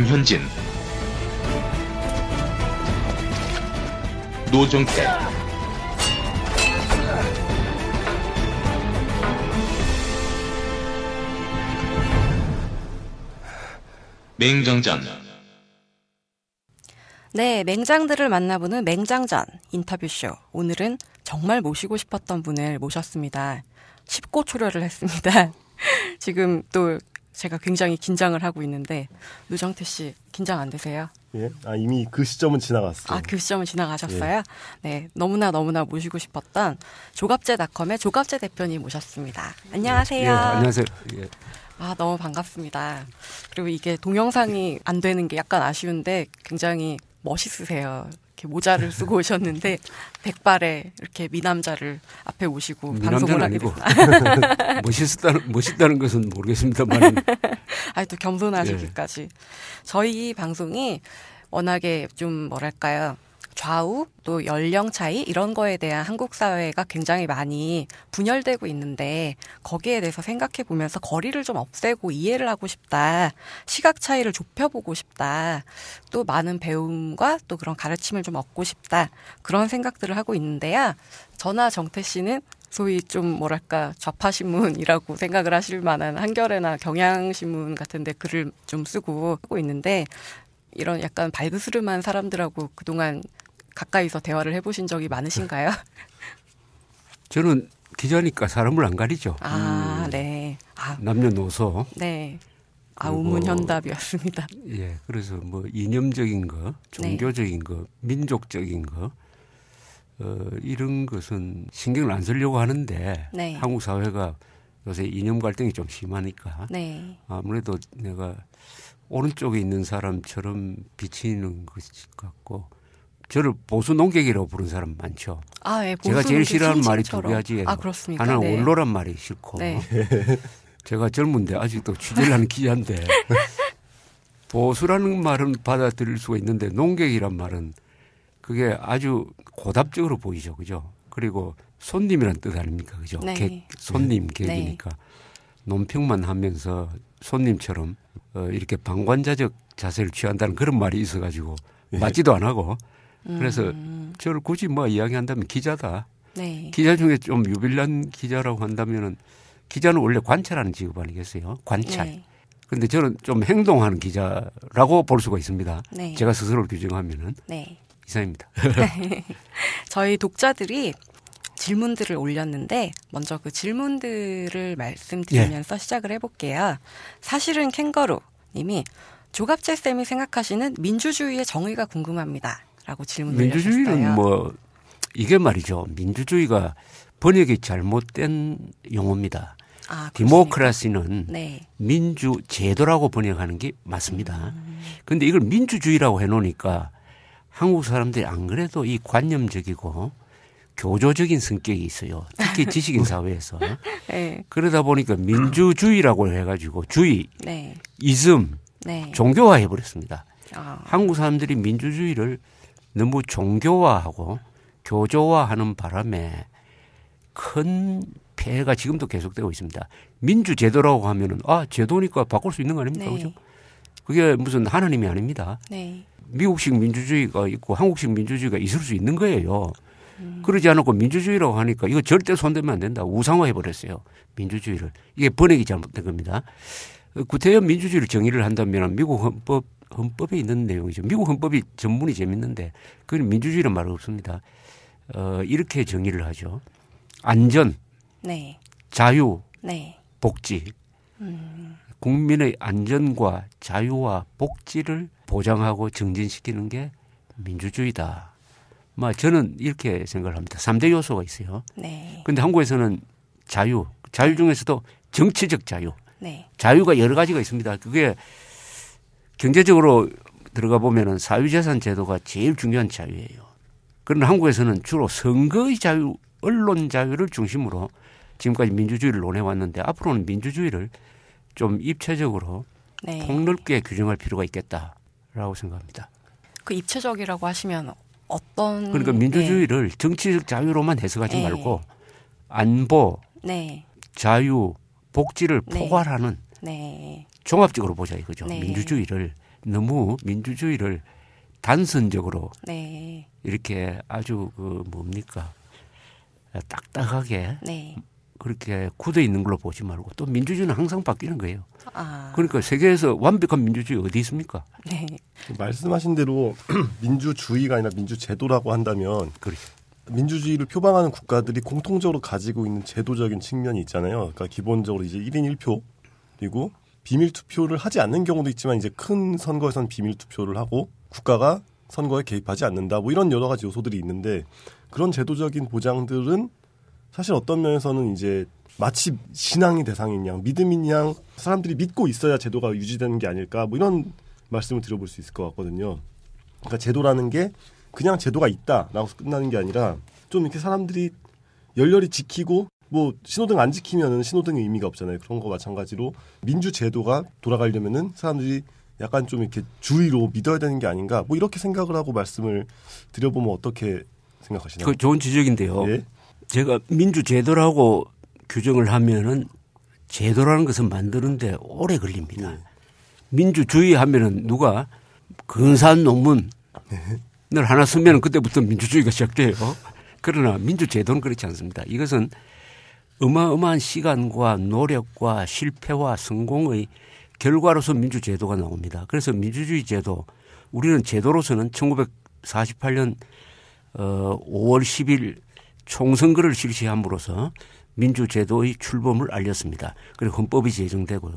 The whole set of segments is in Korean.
김현진 노정태 맹장전 네, 맹장들을 만나보는 맹장전 인터뷰쇼. 오늘은 정말 모시고 싶었던 분을 모셨습니다. 10고 초려를 했습니다. 지금 또 제가 굉장히 긴장을 하고 있는데 노정태 씨 긴장 안 되세요? 예. 아 이미 그 시점은 지나갔어요. 아그 시점은 지나가셨어요? 예. 네. 너무나 너무나 모시고 싶었던 조갑제닷컴의 조갑제 대표님 모셨습니다. 안녕하세요. 예, 예 안녕하세요. 예. 아 너무 반갑습니다. 그리고 이게 동영상이 안 되는 게 약간 아쉬운데 굉장히 멋있으세요. 이렇게 모자를 쓰고 오셨는데 백발에 이렇게 미남자를 앞에 오시고 방송을 하게 됐 멋있다는 멋있다는 것은 모르겠습니다만 아또 이 겸손하시기까지 예. 저희 방송이 워낙에 좀 뭐랄까요 좌우 또 연령 차이 이런 거에 대한 한국 사회가 굉장히 많이 분열되고 있는데 거기에 대해서 생각해 보면서 거리를 좀 없애고 이해를 하고 싶다. 시각 차이를 좁혀보고 싶다. 또 많은 배움과 또 그런 가르침을 좀 얻고 싶다. 그런 생각들을 하고 있는데요. 전나 정태 씨는 소위 좀 뭐랄까 좌파 신문이라고 생각을 하실 만한 한겨레나 경향 신문 같은데 글을 좀 쓰고 하고 있는데 이런 약간 발그스름한 사람들하고 그동안 가까이서 대화를 해보신 적이 많으신가요? 저는 기자니까 사람을 안 가리죠. 아, 음. 네. 아, 남녀노소. 네. 아, 우문현답이었습니다. 예. 그래서 뭐 이념적인 거, 네. 종교적인 네. 거, 민족적인 거, 어, 이런 것은 신경을 안 쓰려고 하는데 네. 한국 사회가 요새 이념 갈등이 좀 심하니까 네. 아무래도 내가 오른쪽에 있는 사람처럼 비치는 것 같고 저를 보수 농객이라고 부른 사람 많죠. 아, 예, 제가 제일 싫어하는 말이 두 가지예요. 아, 그렇습니까? 하나는 네. 올로란 말이 싫고. 네. 제가 젊은데 아직도 취재를 하는 기자인데 보수라는 말은 받아들일 수가 있는데 농객이란 말은 그게 아주 고답적으로 보이죠. 그죠? 그리고 손님이란 뜻 아닙니까? 그죠? 네. 객, 손님 네. 객이니까 논평만 하면서 손님처럼 어, 이렇게 방관자적 자세를 취한다는 그런 말이 있어 가지고 예. 맞지도 안 하고 그래서 음. 저를 굳이 뭐 이야기한다면 기자다. 네. 기자 중에 좀 유별난 기자라고 한다면은 기자는 원래 관찰하는 직업 아니겠어요? 관찰. 그런데 네. 저는 좀 행동하는 기자라고 볼 수가 있습니다. 네. 제가 스스로를 규정하면은 네. 이상입니다. 저희 독자들이 질문들을 올렸는데 먼저 그 질문들을 말씀드리면서 네. 시작을 해볼게요. 사실은 캥거루 님이 조갑재 쌤이 생각하시는 민주주의의 정의가 궁금합니다. 라고 질문을 민주주의는 하셨어요. 뭐 이게 말이죠. 민주주의가 번역이 잘못된 용어입니다. 아, 디모크라시는 네. 민주 제도라고 번역하는 게 맞습니다. 음. 근데 이걸 민주주의라고 해 놓으니까 한국 사람들이 안 그래도 이 관념적이고 교조적인 성격이 있어요. 특히 지식인 사회에서. 네. 그러다 보니까 민주주의라고 해가지고 주의, 네. 이즘, 네. 종교화해버렸습니다. 아. 한국 사람들이 민주주의를 너무 종교화하고 교조화하는 바람에 큰 폐해가 지금도 계속되고 있습니다. 민주 제도라고 하면은 아 제도니까 바꿀 수 있는 거 아닙니까, 네. 그죠? 그게 무슨 하나님이 아닙니다. 네. 미국식 민주주의가 있고 한국식 민주주의가 있을 수 있는 거예요. 음. 그러지 않고 민주주의라고 하니까 이거 절대 손대면 안 된다. 우상화해 버렸어요. 민주주의를 이게 번역이 잘못된 겁니다. 어, 구태여 민주주의를 정의를 한다면 미국 헌법 헌법에 있는 내용이죠. 미국 헌법이 전문이 재밌는데 그건 민주주의란 말은 없습니다. 어, 이렇게 정의를 하죠. 안전, 네. 자유, 네. 복지. 음. 국민의 안전과 자유와 복지를 보장하고 증진시키는 게 민주주의다. 뭐 저는 이렇게 생각을 합니다. 3대 요소가 있어요. 네. 근데 한국에서는 자유, 자유 네. 중에서도 정치적 자유. 네. 자유가 여러 가지가 있습니다. 그게 경제적으로 들어가 보면은 사유재산 제도가 제일 중요한 자유예요. 그런 데 한국에서는 주로 선거의 자유, 언론 자유를 중심으로 지금까지 민주주의를 논해왔는데 앞으로는 민주주의를 좀 입체적으로 네. 폭넓게 규정할 필요가 있겠다라고 생각합니다. 그 입체적이라고 하시면 어떤 그러니까 민주주의를 네. 정치적 자유로만 해석하지 네. 말고 안보, 네. 자유, 복지를 네. 포괄하는 네. 종합적으로 보자 이거죠. 네. 민주주의를 너무 민주주의를 단선적으로 네. 이렇게 아주 그 뭡니까 딱딱하게 네. 그렇게 굳어 있는 걸로 보지 말고 또 민주주의는 항상 바뀌는 거예요. 아. 그러니까 세계에서 완벽한 민주주의 어디 있습니까? 네. 말씀하신 대로 민주주의가 아니라 민주제도라고 한다면 그렇죠. 민주주의를 표방하는 국가들이 공통적으로 가지고 있는 제도적인 측면이 있잖아요. 그러니까 기본적으로 이제 1인 1표 그리고 비밀 투표를 하지 않는 경우도 있지만 이제 큰 선거에선 비밀 투표를 하고 국가가 선거에 개입하지 않는다 뭐 이런 여러 가지 요소들이 있는데 그런 제도적인 보장들은 사실 어떤 면에서는 이제 마치 신앙이 대상인 양 믿음인 양 사람들이 믿고 있어야 제도가 유지되는 게 아닐까 뭐 이런 말씀을 드려볼 수 있을 것 같거든요 그러니까 제도라는 게 그냥 제도가 있다라고 끝나는 게 아니라 좀 이렇게 사람들이 열렬히 지키고 뭐 신호등 안 지키면은 신호등의 의미가 없잖아요. 그런 거 마찬가지로 민주 제도가 돌아가려면은 사람들이 약간 좀 이렇게 주의로 믿어야 되는 게 아닌가 뭐 이렇게 생각을 하고 말씀을 드려보면 어떻게 생각하시나요? 그 좋은 지적인데요. 예? 제가 민주 제도라고 규정을 하면은 제도라는 것은 만드는데 오래 걸립니다. 예. 민주주의 하면은 누가 근사한 논문을 하나 쓰면 그때부터 민주주의가 시작돼요. 그러나 민주제도는 그렇지 않습니다. 이것은 어마어마한 시간과 노력과 실패와 성공의 결과로서 민주제도가 나옵니다. 그래서 민주주의 제도 우리는 제도로서는 1948년 어 5월 10일 총선거를 실시함으로써 민주제도의 출범을 알렸습니다. 그리고 헌법이 제정되고요.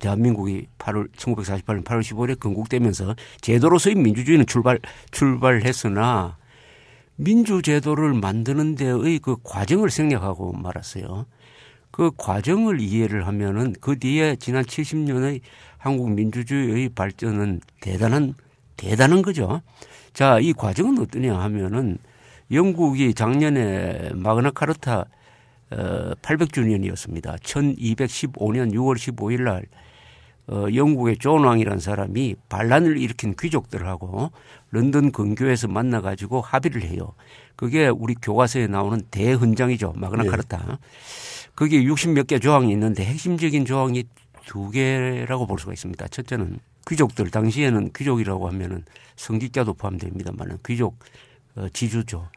대한민국이 8월 1948년 8월 15일에 건국되면서 제도로서의 민주주의는 출발 출발했으나 민주제도를 만드는 데의 그 과정을 생략하고 말았어요. 그 과정을 이해를 하면은 그 뒤에 지난 70년의 한국 민주주의의 발전은 대단한 대단한 거죠. 자, 이 과정은 어떠냐 하면은 영국이 작년에 마그나 카르타 800주년이었습니다. 어, 1215년 6월 15일 날 어, 영국의 존 왕이라는 사람이 반란을 일으킨 귀족들하고 런던 근교에서 만나 가지고 합의를 해요. 그게 우리 교과서에 나오는 대헌장이죠. 마그나 예. 카르타. 네. 그게 60몇 개 조항이 있는데 핵심적인 조항이 두 개라고 볼 수가 있습니다. 첫째는 귀족들 당시에는 귀족이라고 하면은 성직자도 포함됩니다만은 귀족 어, 지주죠.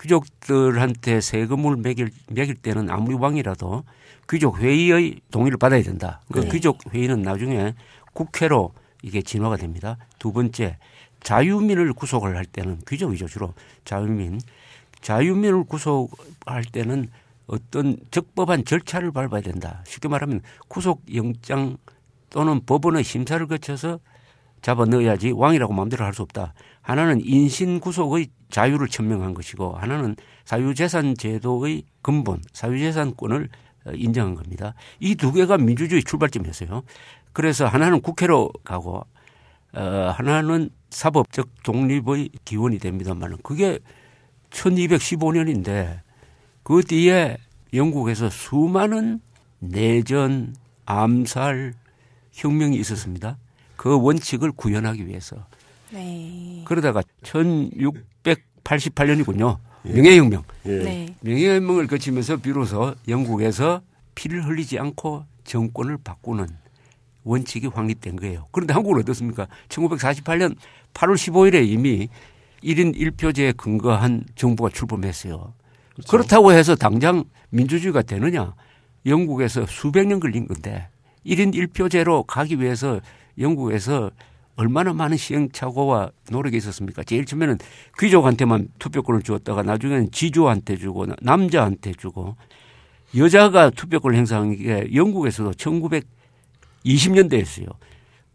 귀족들한테 세금을 매길, 매길 때는 아무리 왕이라도 귀족 회의의 동의를 받아야 된다. 그 네. 귀족 회의는 나중에 국회로 이게 진화가 됩니다. 두 번째 자유민을 구속을 할 때는 귀족이죠 주로 자유민 자유민을 구속할 때는 어떤 적법한 절차를 밟아야 된다. 쉽게 말하면 구속영장 또는 법원의 심사를 거쳐서 잡아 넣어야지 왕이라고 마음대로 할 수 없다. 하나는 인신구속의 자유를 천명한 것이고 하나는 사유재산 제도의 근본 사유재산권을 어, 인정한 겁니다. 이 두 개가 민주주의 출발점이었어요. 그래서 하나는 국회로 가고 어, 하나는 사법적 독립의 기원이 됩니다만 그게 1215년인데 그 뒤에 영국에서 수많은 내전, 암살, 혁명이 있었습니다. 그 원칙을 구현하기 위해서. 네. 그러다가 1688년이군요. 예. 명예혁명. 예. 네. 명예혁명을 거치면서 비로소 영국에서 피를 흘리지 않고 정권을 바꾸는 원칙이 확립된 거예요. 그런데 한국은 어떻습니까? 1948년 8월 15일에 이미 1인 1표제에 근거한 정부가 출범했어요. 그렇죠. 그렇다고 해서 당장 민주주의가 되느냐? 영국에서 수백 년 걸린 건데 1인 1표제로 가기 위해서 영국에서 얼마나 많은 시행착오와 노력이 있었습니까? 제일 처음에는 귀족한테만 투표권을 주었다가 나중에는 지주한테 주고 남자한테 주고 여자가 투표권을 행사한 게 영국에서도 1920년대였어요.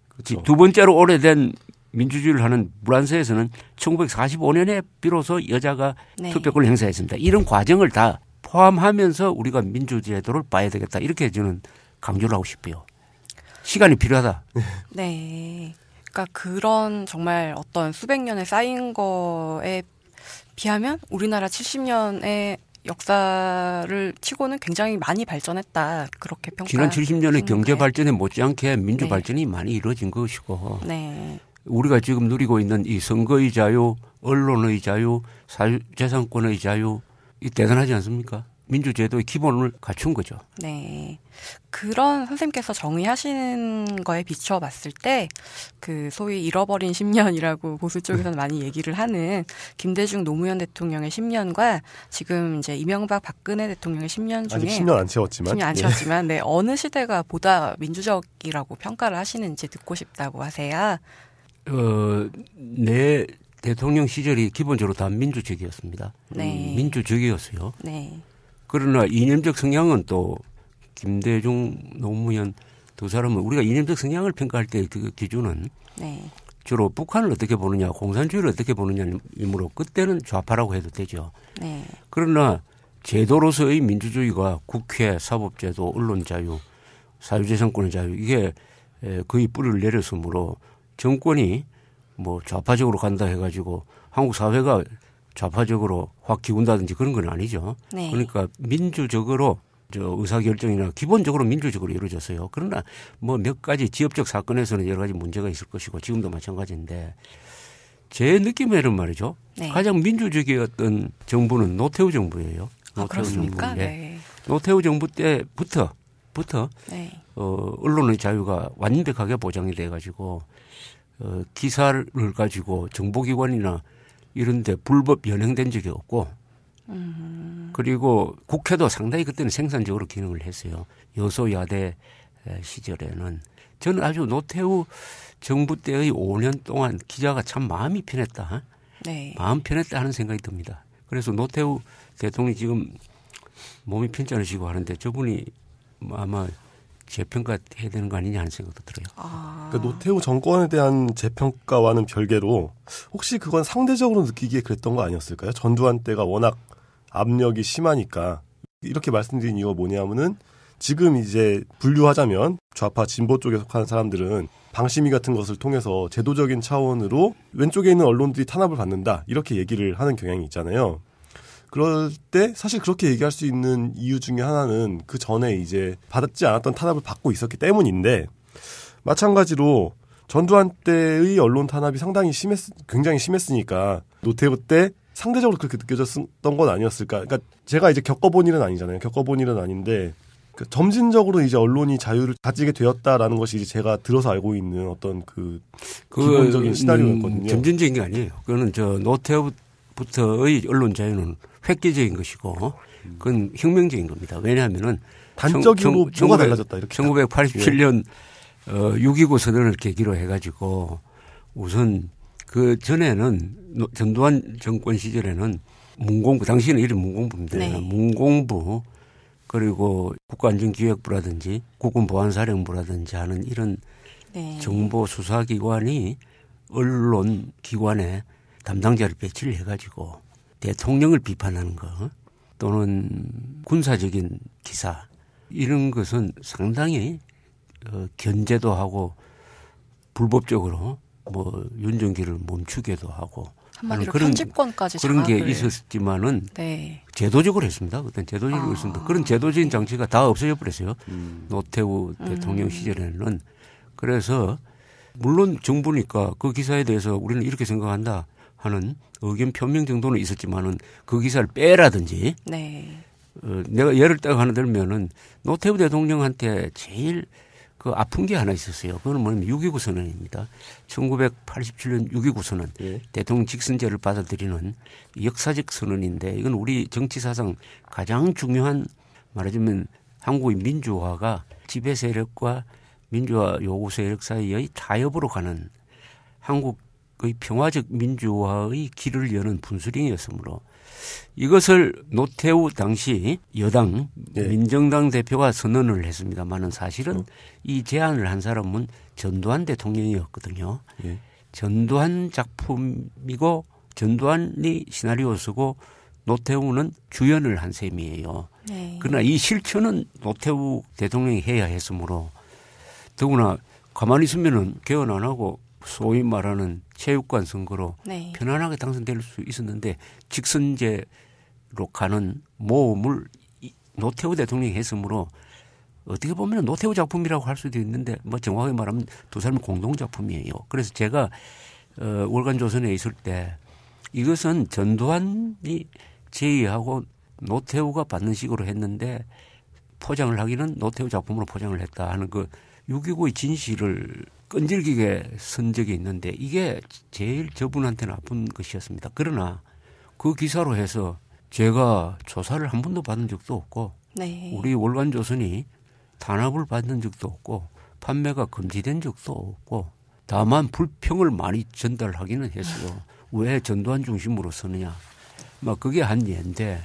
그렇죠. 두 번째로 오래된 민주주의를 하는 프랑스에서는 1945년에 비로소 여자가 네. 투표권을 행사했습니다. 이런 과정을 다 포함하면서 우리가 민주제도를 봐야 되겠다. 이렇게 저는 강조를 하고 싶어요. 시간이 필요하다. 네. 그러니까 그런 정말 어떤 수백 년에 쌓인 거에 비하면 우리나라 70년의 역사를 치고는 굉장히 많이 발전했다 그렇게 평가. 지난 70년의 경제 발전에 못지않게 민주 네. 발전이 많이 이루어진 것이고. 네. 우리가 지금 누리고 있는 이 선거의 자유, 언론의 자유, 사유, 재산권의 자유, 이 대단하지 않습니까? 민주제도의 기본을 갖춘 거죠. 네. 그런 선생님께서 정의하시는 거에 비춰봤을 때, 그 소위 잃어버린 10년이라고 보수 쪽에서는 많이 얘기를 하는 김대중 노무현 대통령의 10년과 지금 이제 이명박 박근혜 대통령의 10년 중에. 아직 10년 안 채웠지만. 10년 안 네. 채웠지만, 네. 어느 시대가 보다 민주적이라고 평가를 하시는지 듣고 싶다고 하세요. 어, 내 대통령 시절이 기본적으로 다 민주적이었습니다. 네. 음, 민주적이었어요. 네. 그러나 이념적 성향은 또 김대중 노무현 두 사람은 우리가 이념적 성향을 평가할 때 그 기준은 네. 주로 북한을 어떻게 보느냐, 공산주의를 어떻게 보느냐이므로 그때는 좌파라고 해도 되죠. 네. 그러나 제도로서의 민주주의가 국회, 사법제도, 언론 자유, 사유재산권의 자유 이게 거의 뿌리를 내렸으므로 정권이 뭐 좌파적으로 간다 해가지고 한국 사회가 좌파적으로 확 기운다든지 그런 건 아니죠. 네. 그러니까 민주적으로 저 의사결정이나 기본적으로 민주적으로 이루어졌어요. 그러나 뭐 몇 가지 지역적 사건에서는 여러 가지 문제가 있을 것이고 지금도 마찬가지인데 제 느낌에는 말이죠. 네. 가장 민주적이었던 정부는 노태우 정부예요. 아, 노태우 아, 정부. 예. 네. 노태우 정부 때부터 부터 네. 어, 언론의 자유가 완벽하게 보장이 돼 가지고 어, 기사를 가지고 정보기관이나 이런데 불법 연행된 적이 없고 음. 그리고 국회도 상당히 그때는 생산적으로 기능을 했어요. 여소야대 시절에는 저는 아주 노태우 정부 때의 5년 동안 기자가 참 마음이 편했다. 네. 마음 편했다 하는 생각이 듭니다. 그래서 노태우 대통령이 지금 몸이 편찮으시고 하는데 저분이 아마 재평가해야 되는 거 아니냐 하는 생각도 들어요. 아. 그러니까 노태우 정권에 대한 재평가와는 별개로 혹시 그건 상대적으로 느끼기에 그랬던 거 아니었을까요? 전두환 때가 워낙 압력이 심하니까 이렇게 말씀드린 이유가 뭐냐면은 지금 이제 분류하자면 좌파 진보 쪽에 속하는 사람들은 방심위 같은 것을 통해서 제도적인 차원으로 왼쪽에 있는 언론들이 탄압을 받는다 이렇게 얘기를 하는 경향이 있잖아요. 그럴 때 사실 그렇게 얘기할 수 있는 이유 중에 하나는 그 전에 이제 받지 않았던 탄압을 받고 있었기 때문인데 마찬가지로 전두환 때의 언론 탄압이 상당히 심했 굉장히 심했으니까 노태우 때 상대적으로 그렇게 느껴졌던 건 아니었을까. 그러니까 제가 이제 겪어본 일은 아니잖아요. 겪어본 일은 아닌데 그 점진적으로 이제 언론이 자유를 가지게 되었다라는 것이 이제 제가 들어서 알고 있는 어떤 그, 그 기본적인 시나리오였거든요. 음, 점진적인 게 아니에요. 그거는 저 노태우부터의 언론 자유는 획기적인 것이고 그건 혁명적인 겁니다. 왜냐하면은 단적으로 뭐가 달라졌다 이렇게 1987년 예. 어, 6.29 선언을 계기로 해가지고 우선 그 전에는 전두환 정권 시절에는 문공부 당시에는 이름 문공부입니다. 네. 문공부 그리고 국가안전기획부라든지 국군보안사령부라든지 하는 이런 네. 정보수사기관이 언론기관에 담당자를 배치를 해가지고 대통령을 비판하는 거 또는 군사적인 기사 이런 것은 상당히 어, 견제도 하고 불법적으로 뭐 윤정기를 멈추게도 하고 한마디로 그런 집권까지 그런 게 있었지만은 네. 제도적으로 했습니다. 어떤 제도적으로 아. 했습니다. 그런 제도적인 장치가 다 없어져 버렸어요. 음. 노태우 음. 대통령 음. 시절에는 그래서 물론 정부니까 그 기사에 대해서 우리는 이렇게 생각한다 하는 의견 표명 정도는 있었지만은 그 기사를 빼라든지 네. 어, 내가 예를 따딱 하나 들면은 노태우 대통령한테 제일 그 아픈 게 하나 있었어요. 그거는 뭐냐면 6.29 선언입니다. 1987년 6.29 선언. 예. 대통령 직선제를 받아들이는 역사적 선언인데 이건 우리 정치사상 가장 중요한 말하자면 한국의 민주화가 지배 세력과 민주화 요구 세력 사이의 타협으로 가는 한국 의 평화적 민주화의 길을 여는 분수령이었으므로 이것을 노태우 당시 여당 네. 민정당 대표가 선언을 했습니다만은 사실은 어. 이 제안을 한 사람은 전두환 대통령이었거든요. 네. 전두환 작품이고 전두환이 시나리오 쓰고 노태우는 주연을 한 셈이에요. 네. 그러나 이 실천은 노태우 대통령이 해야 했으므로 더구나 가만히 있으면은 개헌 안 하고 소위 말하는 체육관 선거로 네. 편안하게 당선될 수 있었는데 직선제로 가는 모험을 노태우 대통령이 했으므로 어떻게 보면 노태우 작품이라고 할 수도 있는데 뭐 정확하게 말하면 두사람 공동 작품이에요. 그래서 제가 어, 월간 조선에 있을 때 이것은 전두환이 제의하고 노태우가 받는 식으로 했는데 포장을 하기는 노태우 작품으로 포장을 했다 하는 그6.29의 진실을 끈질기게 쓴 적이 있는데 이게 제일 저분한테 나쁜 것이었습니다. 그러나 그 기사로 해서 제가 조사를 한 번도 받은 적도 없고 네. 우리 월간 조선이 탄압을 받는 적도 없고 판매가 금지된 적도 없고 다만 불평을 많이 전달하기는 했어요. 왜 전두환 중심으로 쓰느냐. 막 뭐 그게 한 예인데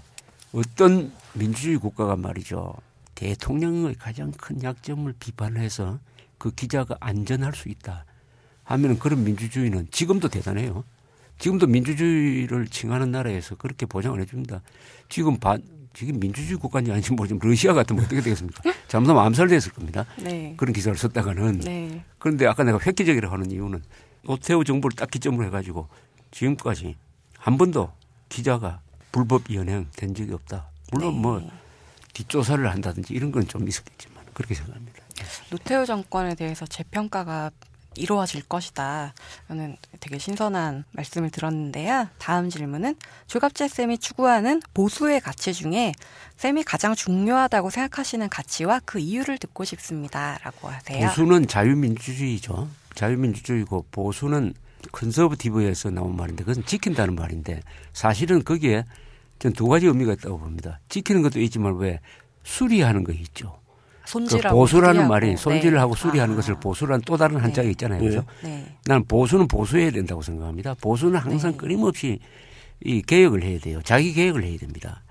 어떤 민주주의 국가가 말이죠. 대통령의 가장 큰 약점을 비판해서 그 기자가 안전할 수 있다 하면은 그런 민주주의는 지금도 대단해요. 지금도 민주주의를 칭하는 나라에서 그렇게 보장을 해줍니다. 지금 반, 지금 민주주의 국가인지 아닌지 모르지만 러시아 같으면 어떻게 되겠습니까? 잠못하 암살됐을 겁니다. 네. 그런 기사를 썼다가는. 네. 그런데 아까 내가 획기적이라고 하는 이유는 노태우 정부를 딱 기점으로 해가지고 지금까지 한 번도 기자가 불법 연행 된 적이 없다. 물론 네. 뭐 뒷조사를 한다든지 이런 건 좀 있었겠지만 그렇게 생각합니다. 노태우 정권에 대해서 재평가가 이루어질 것이다. 저는 되게 신선한 말씀을 들었는데요. 다음 질문은 조갑재 쌤이 추구하는 보수의 가치 중에 쌤이 가장 중요하다고 생각하시는 가치와 그 이유를 듣고 싶습니다라고 하세요. 보수는 자유민주주의죠. 자유민주주의고 보수는 컨서버티브에서 나온 말인데 그건 지킨다는 말인데 사실은 거기에 전두 가지 의미가 있다고 봅니다. 지키는 것도 있지만 왜 수리하는 거 있죠. 손질하고 그 보수라는 수리하고. 말이 손질을 네. 하고 수리하는 아. 것을 보수라는 또 다른 한자가 네. 있잖아요. 그죠서 나는 네. 보수는 보수해야 된다고 생각합니다. 보수는 항상 끊임없이 이 개혁을 해야 돼요. 자기 개혁을 해야 됩니다.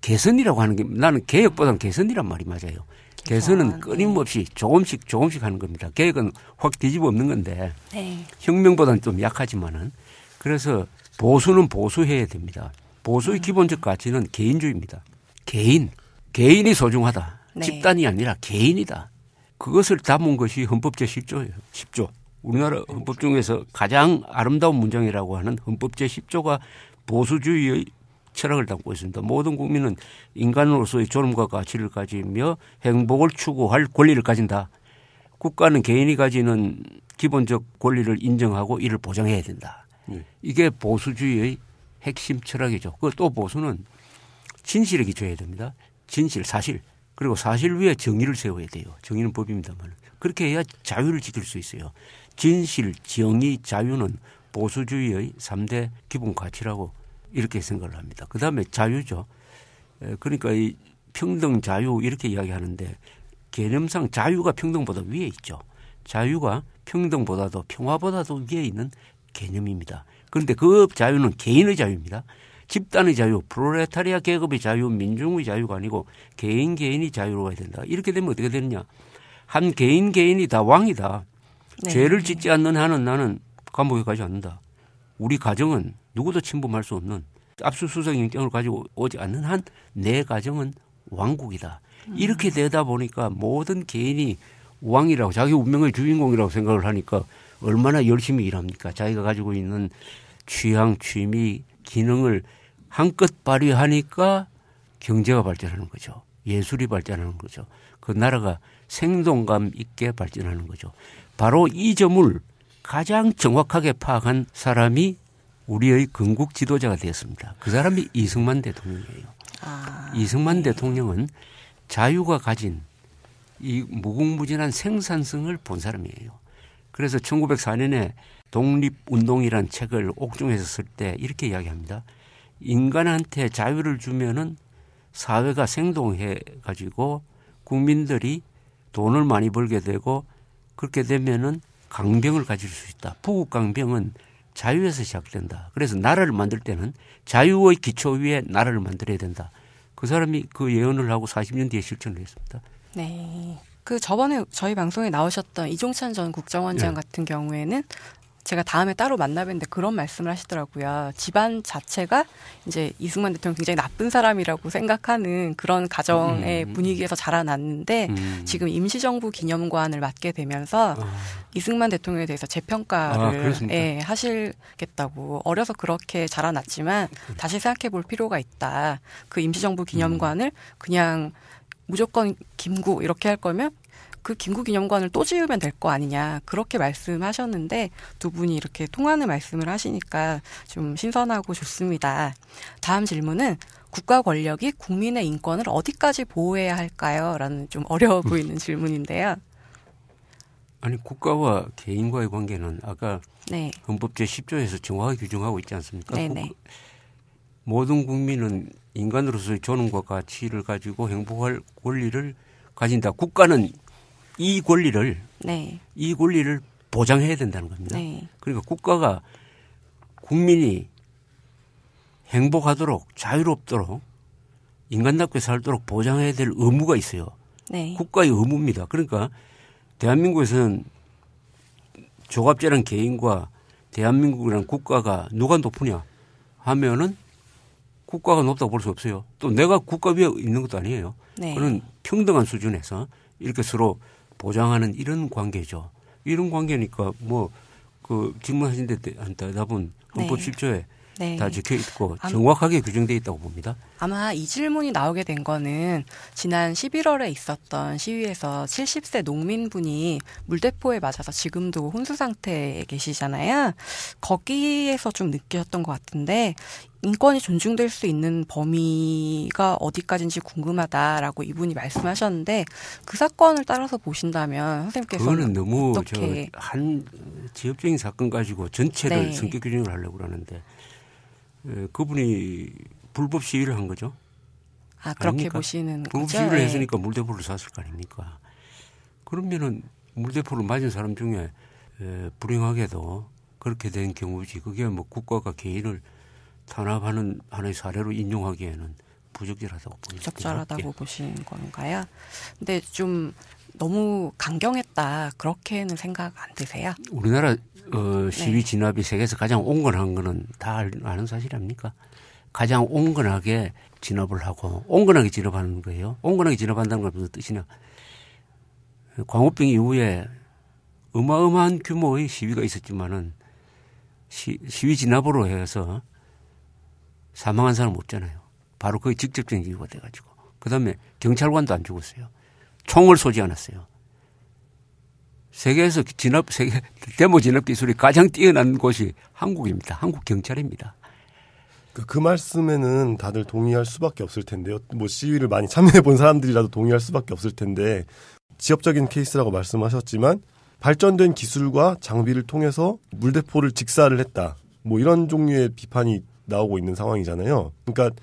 개선이라고 하는 게 나는 개혁보다는 개선이란 말이 맞아요. 개선은 끊임없이 조금씩 조금씩 하는 겁니다. 계획은 확 뒤집어 없는 건데 네. 혁명보다는 좀 약하지만은 그래서 보수는 보수해야 됩니다. 보수의 음. 기본적 가치는 개인주의입니다. 개인, 개인이 소중하다. 네. 집단이 아니라 개인이다. 그것을 담은 것이 헌법제 10조예요. 10조. 우리나라 헌법 중에서 가장 아름다운 문장이라고 하는 헌법제 10조가 보수주의의 철학을 담고 있습니다. 모든 국민은 인간으로서의 존엄과 가치를 가지며 행복을 추구할 권리를 가진다. 국가는 개인이 가지는 기본적 권리를 인정하고 이를 보장해야 된다. 예. 이게 보수주의의 핵심 철학이죠. 그또 보수는 진실에 기초해야 됩니다. 진실, 사실. 그리고 사실 위에 정의를 세워야 돼요. 정의는 법입니다만 그렇게 해야 자유를 지킬 수 있어요. 진실, 정의, 자유는 보수주의의 3대 기본 가치라고 이렇게 생각을 합니다. 그 다음에 자유죠. 그러니까 이 평등, 자유 이렇게 이야기하는데 개념상 자유가 평등보다 위에 있죠. 자유가 평등보다도 평화보다도 위에 있는 개념입니다. 그런데 그 자유는 개인의 자유입니다. 집단의 자유, 프로레타리아 계급의 자유, 민중의 자유가 아니고 개인 개인이 자유로 워야 된다. 이렇게 되면 어떻게 되느냐? 한 개인 개인이 다 왕이다. 네. 죄를 짓지 않는 한은 나는 감옥에 가지 않는다. 우리 가정은 누구도 침범할 수 없는 압수수색 영장을 가지고 오지 않는 한 내 가정은 왕국이다. 음. 이렇게 되다 보니까 모든 개인이 왕이라고 자기 운명의 주인공이라고 생각을 하니까 얼마나 열심히 일합니까? 자기가 가지고 있는 취향, 취미, 기능을 한껏 발휘하니까 경제가 발전하는 거죠. 예술이 발전하는 거죠. 그 나라가 생동감 있게 발전하는 거죠. 바로 이 점을 가장 정확하게 파악한 사람이 우리의 건국 지도자가 되었습니다. 그 사람이 이승만 대통령이에요. 아, 이승만 네. 대통령은 자유가 가진 이 무궁무진한 생산성을 본 사람이에요. 그래서 1904년에 독립운동이란 책을 옥중에서 쓸 때 이렇게 이야기합니다. 인간한테 자유를 주면은 사회가 생동해 가지고 국민들이 돈을 많이 벌게 되고 그렇게 되면은 강병을 가질 수 있다. 부국 강병은 자유에서 시작된다. 그래서 나라를 만들 때는 자유의 기초 위에 나라를 만들어야 된다. 그 사람이 그 예언을 하고 40년 뒤에 실천을 했습니다. 네. 그 저번에 저희 방송에 나오셨던 이종찬 전 국정원장 네. 같은 경우에는 제가 다음에 따로 만나뵀는데 그런 말씀을 하시더라고요. 집안 자체가 이제 이승만 대통령 굉장히 나쁜 사람이라고 생각하는 그런 가정의 음. 분위기에서 자라났는데 음. 지금 임시정부 기념관을 맡게 되면서 아. 이승만 대통령에 대해서 재평가를 아, 예, 하실겠다고 어려서 그렇게 자라났지만 다시 생각해 볼 필요가 있다. 그 임시정부 음. 기념관을 음. 그냥 무조건 김구 이렇게 할 거면 그 김구기념관을 또 지으면 될 거 아니냐 그렇게 말씀하셨는데 두 분이 이렇게 통하는 말씀을 하시니까 좀 신선하고 좋습니다. 다음 질문은 국가 권력이 국민의 인권을 어디까지 보호해야 할까요? 라는 좀 어려워 음. 보이는 질문인데요. 아니 국가와 개인과의 관계는 아까 네. 헌법 제 10조에서 정확하게 규정하고 있지 않습니까? 네네. 모든 국민은 인간으로서의 존엄과 가치를 가지고 행복할 권리를 가진다. 국가는 이 권리를 네. 이 권리를 보장해야 된다는 겁니다. 네. 그러니까 국가가 국민이 행복하도록 자유롭도록 인간답게 살도록 보장해야 될 의무가 있어요. 네. 국가의 의무입니다. 그러니까 대한민국에서는 조갑제란 개인과 대한민국이란 국가가 누가 높으냐 하면은 국가가 높다고 볼 수 없어요. 또 내가 국가 위에 있는 것도 아니에요. 네. 그런 평등한 수준에서 이렇게 서로 보장하는 이런 관계죠. 이런 관계니까 뭐 그 질문하신 데 대답은 네. 헌법 네. 7조에 네. 다 적혀 있고 정확하게 규정돼 있다고 봅니다. 아마 이 질문이 나오게 된 거는 지난 11월에 있었던 시위에서 70세 농민분이 물대포에 맞아서 지금도 혼수 상태에 계시잖아요. 거기에서 좀 느끼셨던 것 같은데 인권이 존중될 수 있는 범위가 어디까지인지 궁금하다라고 이분이 말씀하셨는데 그 사건을 따라서 보신다면 선생님께서 그거는 너무 저한 지역적인 사건 가지고 전체를 네. 성격 규정을 하려고 그러는데 그분이 불법 시위를 한 거죠. 아 그렇게 아닙니까? 보시는 불법 거죠? 시위를 네. 했으니까 물대포를 쐈을 거 아닙니까? 그러면은 물대포를 맞은 사람 중에 에, 불행하게도 그렇게 된 경우지 그게 뭐 국가가 개인을 탄압하는 하나의 사례로 인용하기에는 부적절하다고 보입니다. 적절하다고 보신 건가요? 근데 좀 너무 강경했다 그렇게는 생각 안 드세요? 우리나라 어, 시위 네. 진압이 세계에서 가장 온건한 거는 다 아는 사실 아닙니까? 가장 온건하게 진압을 하고 온건하게 진압하는 거예요. 온건하게 진압한다는 건 무슨 뜻이냐? 광우병 이후에 어마어마한 규모의 시위가 있었지만은 시, 시위 진압으로 해서 사망한 사람 없잖아요. 바로 그게 직접적인 이유가 돼가지고. 그 다음에 경찰관도 안 죽었어요. 총을 쏘지 않았어요. 세계에서 진압, 세계, 데모 진압 기술이 가장 뛰어난 곳이 한국입니다. 한국 경찰입니다. 그, 그 말씀에는 다들 동의할 수밖에 없을 텐데요. 뭐 시위를 많이 참여해 본 사람들이라도 동의할 수밖에 없을 텐데 지역적인 케이스라고 말씀하셨지만 발전된 기술과 장비를 통해서 물대포를 직사를 했다. 뭐 이런 종류의 비판이 나오고 있는 상황이잖아요. 그러니까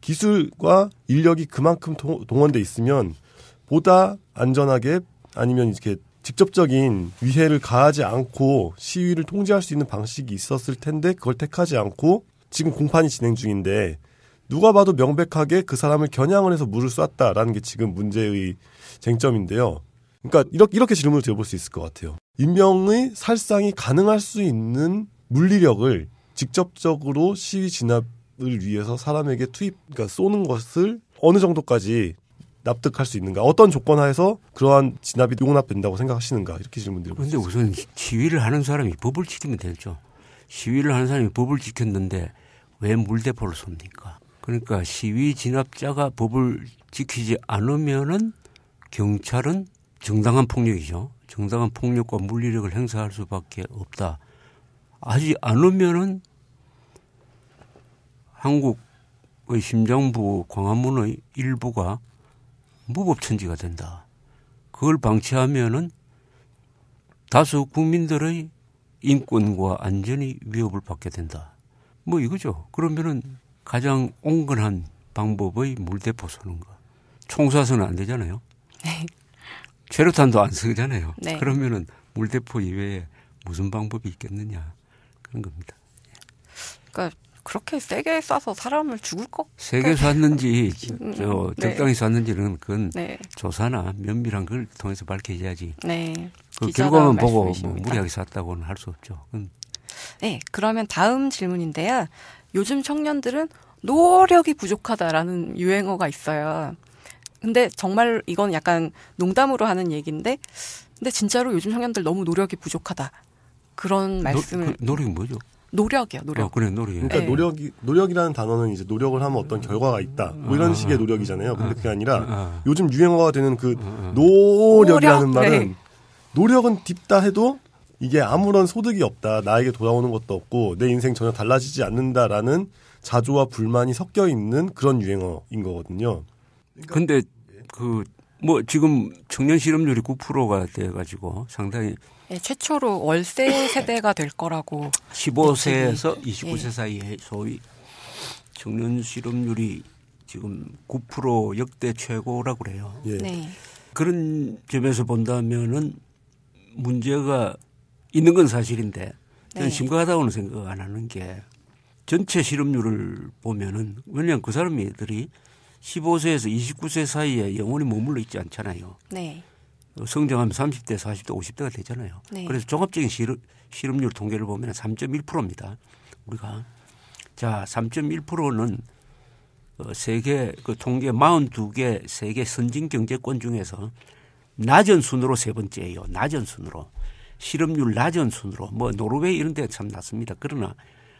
기술과 인력이 그만큼 동원돼 있으면 보다 안전하게 아니면 이렇게 직접적인 위해를 가하지 않고 시위를 통제할 수 있는 방식이 있었을 텐데 그걸 택하지 않고 지금 공판이 진행 중인데 누가 봐도 명백하게 그 사람을 겨냥을 해서 물을 쐈다라는 게 지금 문제의 쟁점인데요. 그러니까 이렇게, 이렇게 질문을 드려볼 수 있을 것 같아요. 인명의 살상이 가능할 수 있는 물리력을 직접적으로 시위 진압을 위해서 사람에게 투입, 그러니까 쏘는 것을 어느 정도까지 납득할 수 있는가? 어떤 조건 하에서 그러한 진압이 용납된다고 생각하시는가? 이렇게 질문드리고 그런데 우선 시위를 하는 사람이 법을 지키면 되죠. 시위를 하는 사람이 법을 지켰는데 왜 물대포를 쏩니까? 그러니까 시위 진압자가 법을 지키지 않으면은 경찰은 정당한 폭력이죠. 정당한 폭력과 물리력을 행사할 수밖에 없다. 하지 않으면은 한국의 심장부 광화문의 일부가 무법천지가 된다. 그걸 방치하면은 다수 국민들의 인권과 안전이 위협을 받게 된다. 뭐 이거죠. 그러면은 가장 온건한 방법의 물대포 쏘는 거. 총 쏴서는 안 되잖아요. 네. 최루탄도 안 쓰잖아요. 네. 그러면은 물대포 이외에 무슨 방법이 있겠느냐 그런 겁니다. 그러니까 그렇게 세게 쏴서 사람을 죽을 것 세게 쐈는지 음, 저 음. 네. 적당히 네. 쐈는지는 그건 네. 조사나 면밀한 걸 통해서 밝혀져야지. 네. 그 결과만 보고 뭐 무리하게 쐈다고는 할 수 없죠. 그건. 네, 그러면 다음 질문인데요. 요즘 청년들은 노력이 부족하다라는 유행어가 있어요. 근데 정말 이건 약간 농담으로 하는 얘기인데, 근데 진짜로 요즘 청년들 너무 노력이 부족하다. 그런 말씀을 노, 그 노력이 뭐죠? 노력이요, 노력. 어, 그래, 노력. 그러니까 네. 노력이 노력이라는 단어는 이제 노력을 하면 어떤 결과가 있다. 뭐 이런 아, 식의 아. 노력이잖아요. 근데 아, 그게 아니라 아, 요즘 유행어가 되는 그 노력이라는 노력? 말은 네. 노력은 딥다 해도 이게 아무런 소득이 없다. 나에게 돌아오는 것도 없고 내 인생 전혀 달라지지 않는다라는 자조와 불만이 섞여 있는 그런 유행어인 거거든요. 그러니까 근데 그 뭐 지금 청년 실업률이 9%가 돼 가지고 상당히 네, 최초로 월세 세대가 될 거라고. 15세에서 29세 예. 사이에 소위 청년 실업률이 지금 9% 역대 최고라고 그래요. 예. 네. 그런 점에서 본다면은 문제가 있는 건 사실인데 저는 네. 심각하다고는 생각 안 하는 게 전체 실업률을 보면은 왜냐하면 그 사람들이 15세에서 29세 사이에 영원히 머물러 있지 않잖아요. 네. 성장하면 30대, 40대, 50대가 되잖아요. 네. 그래서 종합적인 실업, 실업률 통계를 보면 3.1%입니다. 우리가 자 3.1%는 어, 세계 그 통계 42개 세계 선진 경제권 중에서 낮은 순으로 세 번째예요. 낮은 순으로 실업률 낮은 순으로 뭐 노르웨이 이런 데 참 낮습니다. 그러나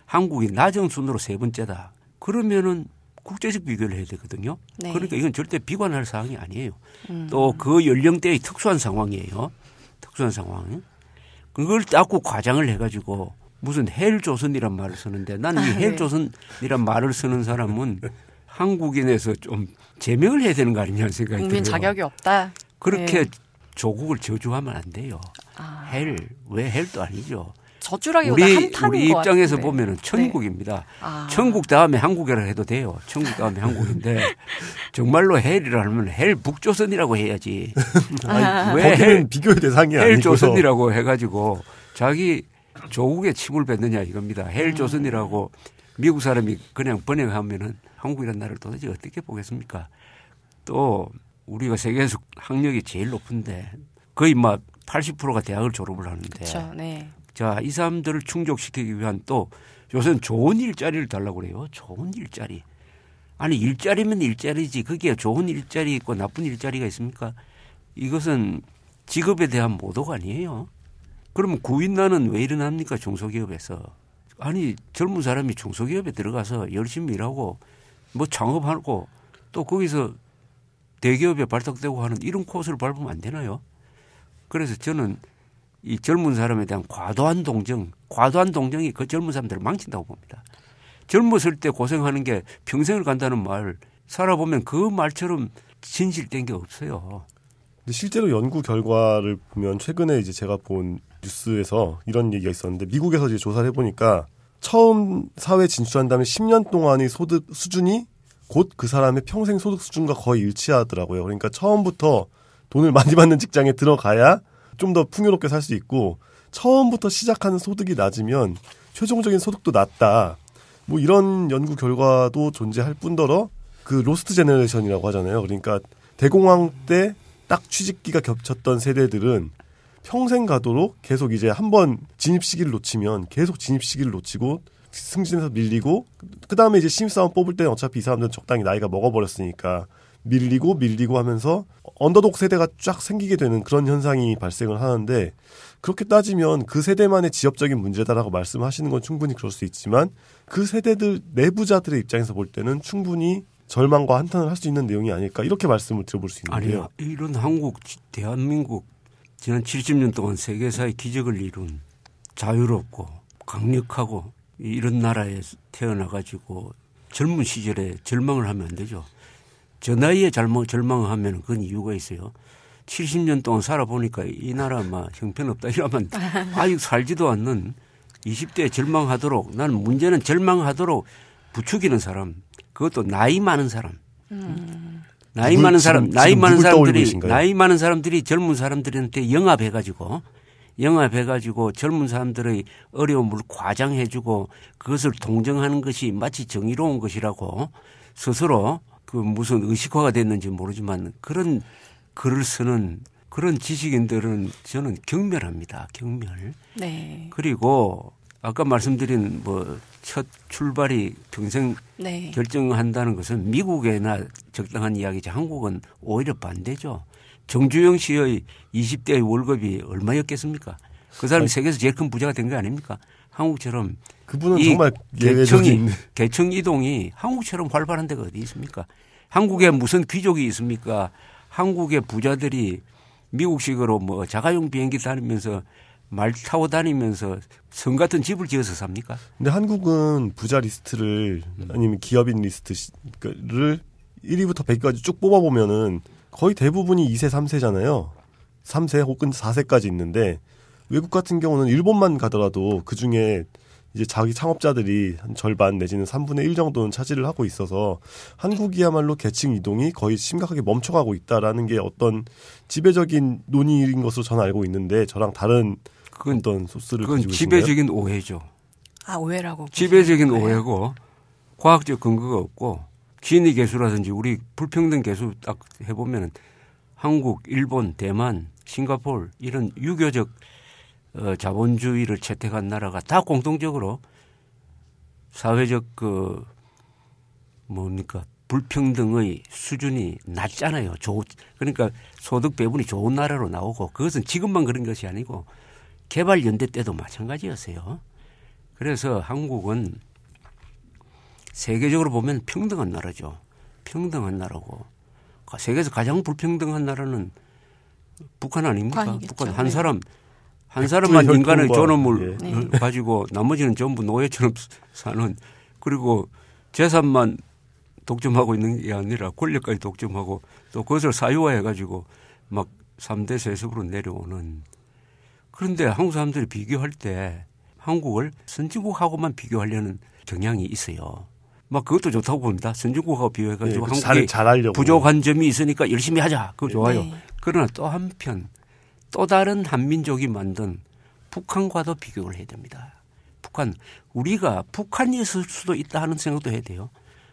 한국이 낮은 순으로 세 번째다. 그러면은 국제적 비교를 해야 되거든요. 네. 그러니까 이건 절대 비관할 사항이 아니에요. 음. 또그 연령대의 특수한 상황이에요. 특수한 상황. 그걸 자꾸 과장을 해가지고 무슨 헬조선이란 말을 쓰는데 나는 이 아, 헬조선이란 네. 말을 쓰는 사람은 한국인에서 좀 제명을 해야 되는 거 아니냐는 생각이 국민 들어요. 국민 자격이 없다. 그렇게 네. 조국을 저주하면 안 돼요. 아. 헬, 왜 헬도 아니죠. 저주라기보다 우리, 한탄인 우리 입장에서 보면은 네. 천국입니다. 네. 아. 천국 다음에 한국이라 해도 돼요. 천국 다음에 한국인데 정말로 헬이라 하면 헬 북조선이라고 해야지. 아니, 아. 왜 헬, 비교의 대상이 아니고 조선이라고 해가지고 자기 조국에 침을 뱉느냐 이겁니다. 헬 음. 조선이라고 미국 사람이 그냥 번역하면은 한국이란 나라를 도대체 어떻게 보겠습니까? 또 우리가 세계에서 학력이 제일 높은데 거의 막 80%가 대학을 졸업을 하는데 그쵸, 네. 자, 이 사람들을 충족시키기 위한 또 요새는 좋은 일자리를 달라고 그래요. 좋은 일자리. 아니, 일자리면 일자리지. 그게 좋은 일자리 있고 나쁜 일자리가 있습니까? 이것은 직업에 대한 모독 아니에요. 그러면 구인난은 왜 일어납니까? 중소기업에서. 아니, 젊은 사람이 중소기업에 들어가서 열심히 일하고 뭐 창업하고 또 거기서 대기업에 발탁되고 하는 이런 코스를 밟으면 안 되나요? 그래서 저는 이 젊은 사람에 대한 과도한 동정, 과도한 동정이 그 젊은 사람들을 망친다고 봅니다. 젊었을 때 고생하는 게 평생을 간다는 말 살아보면 그 말처럼 진실된 게 없어요. 근데 실제로 연구 결과를 보면 최근에 이제 제가 본 뉴스에서 이런 얘기가 있었는데 미국에서 이제 조사를 해보니까 처음 사회 진출한 다음에 10년 동안의 소득 수준이 곧 그 사람의 평생 소득 수준과 거의 일치하더라고요. 그러니까 처음부터 돈을 많이 받는 직장에 들어가야 좀더 풍요롭게 살 수 있고 처음부터 시작하는 소득이 낮으면 최종적인 소득도 낮다. 뭐 이런 연구 결과도 존재할 뿐더러 그 로스트 제네레이션이라고 하잖아요. 그러니까 대공황 때 딱 취직기가 겹쳤던 세대들은 평생 가도록 계속 이제 한번 진입 시기를 놓치면 계속 진입 시기를 놓치고 승진해서 밀리고 그 다음에 이제 심사원 뽑을 때는 어차피 이 사람들은 적당히 나이가 먹어버렸으니까 밀리고 밀리고 하면서 언더독 세대가 쫙 생기게 되는 그런 현상이 발생을 하는데 그렇게 따지면 그 세대만의 지엽적인 문제다라고 말씀하시는 건 충분히 그럴 수 있지만 그 세대들 내부자들의 입장에서 볼 때는 충분히 절망과 한탄을 할 수 있는 내용이 아닐까 이렇게 말씀을 드려볼 수 있는데요. 아니 이런 한국 대한민국 지난 70년 동안 세계사의 기적을 이룬 자유롭고 강력하고 이런 나라에 태어나 가지고 젊은 시절에 절망을 하면 안 되죠. 저 나이에 잘못 절망하면 그건 이유가 있어요. 70년 동안 살아보니까 이 나라 막 형편없다 이러면 아직 살지도 않는 20대에 절망하도록 나는 문제는 절망하도록 부추기는 사람 그것도 나이 많은 사람 나이 누굴, 많은 사람 지금, 나이 지금 많은 사람들이 나이 많은 사람들이 젊은 사람들한테 영합해 가지고 영합해 가지고 젊은 사람들의 어려움을 과장해 주고 그것을 동정하는 것이 마치 정의로운 것이라고 스스로 그 무슨 의식화가 됐는지 모르지만 그런 글을 쓰는 그런 지식인들은 저는 경멸합니다. 경멸. 네. 그리고 아까 말씀드린 뭐 첫 출발이 평생 네. 결정한다는 것은 미국에나 적당한 이야기지 한국은 오히려 반대죠. 정주영 씨의 20대의 월급이 얼마였겠습니까? 그 사람이 아니. 어. 세계에서 제일 큰 부자가 된 거 아닙니까? 한국처럼 그분은 정말 계층이 계층 이동이 한국처럼 활발한 데가 어디 있습니까? 한국에 무슨 귀족이 있습니까? 한국의 부자들이 미국식으로 뭐 자가용 비행기 다니면서 말 타고 다니면서 성 같은 집을 지어서 삽니까? 근데 한국은 부자 리스트를 음. 아니면 기업인 리스트를 그, 1위부터 100위까지 쭉 뽑아보면은 거의 대부분이 2세, 3세잖아요. 3세 혹은 4세까지 있는데 외국 같은 경우는 일본만 가더라도 그 중에 이제 자기 창업자들이 한 절반 내지는 3분의 1 정도는 차지를 하고 있어서 한국이야말로 계층 이동이 거의 심각하게 멈춰가고 있다라는 게 어떤 지배적인 논의인 것으로 저는 알고 있는데 저랑 다른 그건, 어떤 소스를 그건 가지고 지배적인 있나요? 오해죠. 아 오해라고 지배적인 거 오해고 과학적 근거가 없고 기니 개수라든지 우리 불평등 개수 딱 해보면은 한국, 일본, 대만, 싱가폴 이런 유교적 어, 자본주의를 채택한 나라가 다 공통적으로 사회적 그 뭡니까 불평등의 수준이 낮잖아요. 좋 그러니까 소득 배분이 좋은 나라로 나오고 그것은 지금만 그런 것이 아니고 개발 연대 때도 마찬가지였어요. 그래서 한국은 세계적으로 보면 평등한 나라죠. 평등한 나라고 세계에서 가장 불평등한 나라는 북한 아닙니까? 북한 한 사람 네. 한 사람만 인간의 존엄을 예. 네. 어, 가지고 나머지는 전부 노예처럼 사는 그리고 재산만 독점하고 있는 게 아니라 권력까지 독점하고 또 그것을 사유화해 가지고 막 3대 세습으로 내려오는 그런데 한국 사람들이 비교할 때 한국을 선진국하고만 비교하려는 경향이 있어요. 막 그것도 좋다고 봅니다. 선진국하고 비교해 가지고 네, 예, 그 한국이 부족한 점이 있으니까 열심히 하자. 그거 좋아요. 네. 그러나 또 한편 또 다른 한민족이 만든 북한과도 비교를 해야 됩니다. 북한 우리가 북한이었을 수도 있다 하는 생각도 해야 돼요.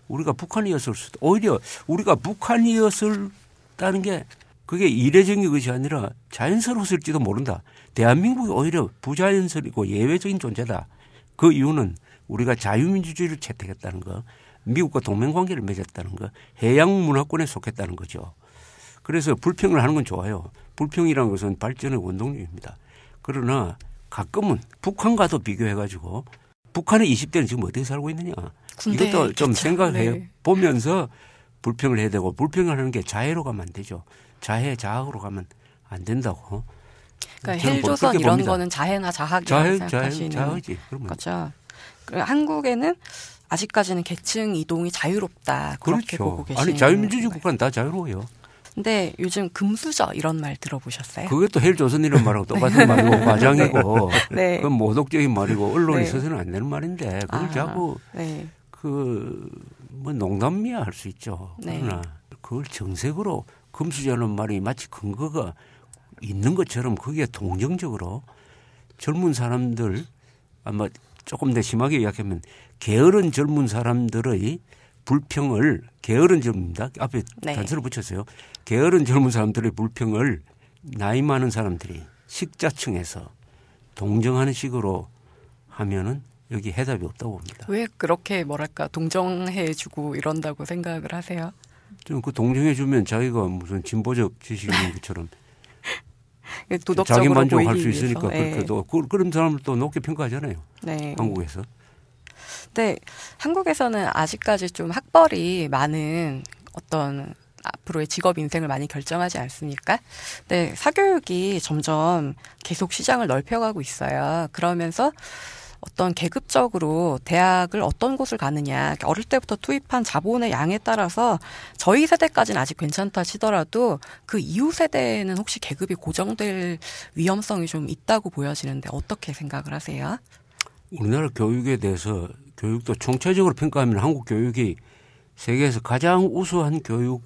우리가 북한이었을 수도 오히려 우리가 북한이었을다는 게 그게 이례적인 것이 아니라 자연스러웠을지도 모른다. 대한민국이 오히려 부자연스럽고 예외적인 존재다. 그 이유는 우리가 자유민주주의를 채택했다는 거, 미국과 동맹관계를 맺었다는 거, 해양 문화권에 속했다는 거죠. 그래서 불평을 하는 건 좋아요. 불평이라는 것은 발전의 원동력입니다. 그러나 가끔은 북한과도 비교해 가지고 북한의 20대는 지금 어떻게 살고 있느냐 이것도 좀 생각해 네. 보면서 불평을 해야 되고 불평을 하는 게 자해로 가면 안 되죠. 자해 자학으로 가면 안 된다고. 그러니까 헬조선 이런 봅니다. 거는 자해나 자학이라고 자해, 생각하시는 자해, 자학지 그러면. 거죠. 그 한국에는 아직까지는 계층 이동이 자유롭다 그렇게 그렇죠. 보고 계시는 아니 자유민주주의 국가는 다 자유로워요. 근데 요즘 금수저 이런 말 들어보셨어요? 그게 또 헬조선 이런 말하고 네. 똑같은 말이고 네. 과장이고 네. 그건 모독적인 말이고 언론에 있어서는 네. 안 되는 말인데 그걸 아, 자꾸 그 뭐 농담이야 할 수 있죠. 그러나 그걸 정색으로 금수저는 라 말이 마치 근거가 있는 것처럼 거기에 동정적으로 젊은 사람들 아마 조금 더 심하게 이야기하면 게으른 젊은 사람들의 불평을 게으른 젊입니다. 앞에 네. 단서를 붙였어요. 게으른 젊은 사람들의 불평을 나이 많은 사람들이 식자층에서 동정하는 식으로 하면은 여기 해답이 없다고 봅니다. 왜 그렇게 뭐랄까 동정해주고 이런다고 생각을 하세요? 좀 그 동정해주면 자기가 무슨 진보적 지식인 네. 것처럼 그 자기 만족할 수 있으니까 네. 그렇게도 그 그런 사람을 또 높게 평가하잖아요. 네. 한국에서. 근 한국에서는 아직까지 좀 학벌이 많은 어떤 앞으로의 직업 인생을 많이 결정하지 않습니까? 네, 사교육이 점점 계속 시장을 넓혀가고 있어요. 그러면서 어떤 계급적으로 대학을 어떤 곳을 가느냐 어릴 때부터 투입한 자본의 양에 따라서 저희 세대까지는 아직 괜찮다 치더라도 그 이후 세대에는 혹시 계급이 고정될 위험성이 좀 있다고 보여지는데 어떻게 생각을 하세요? 우리나라 교육에 대해서 교육도 총체적으로 평가하면 한국 교육이 세계에서 가장 우수한 교육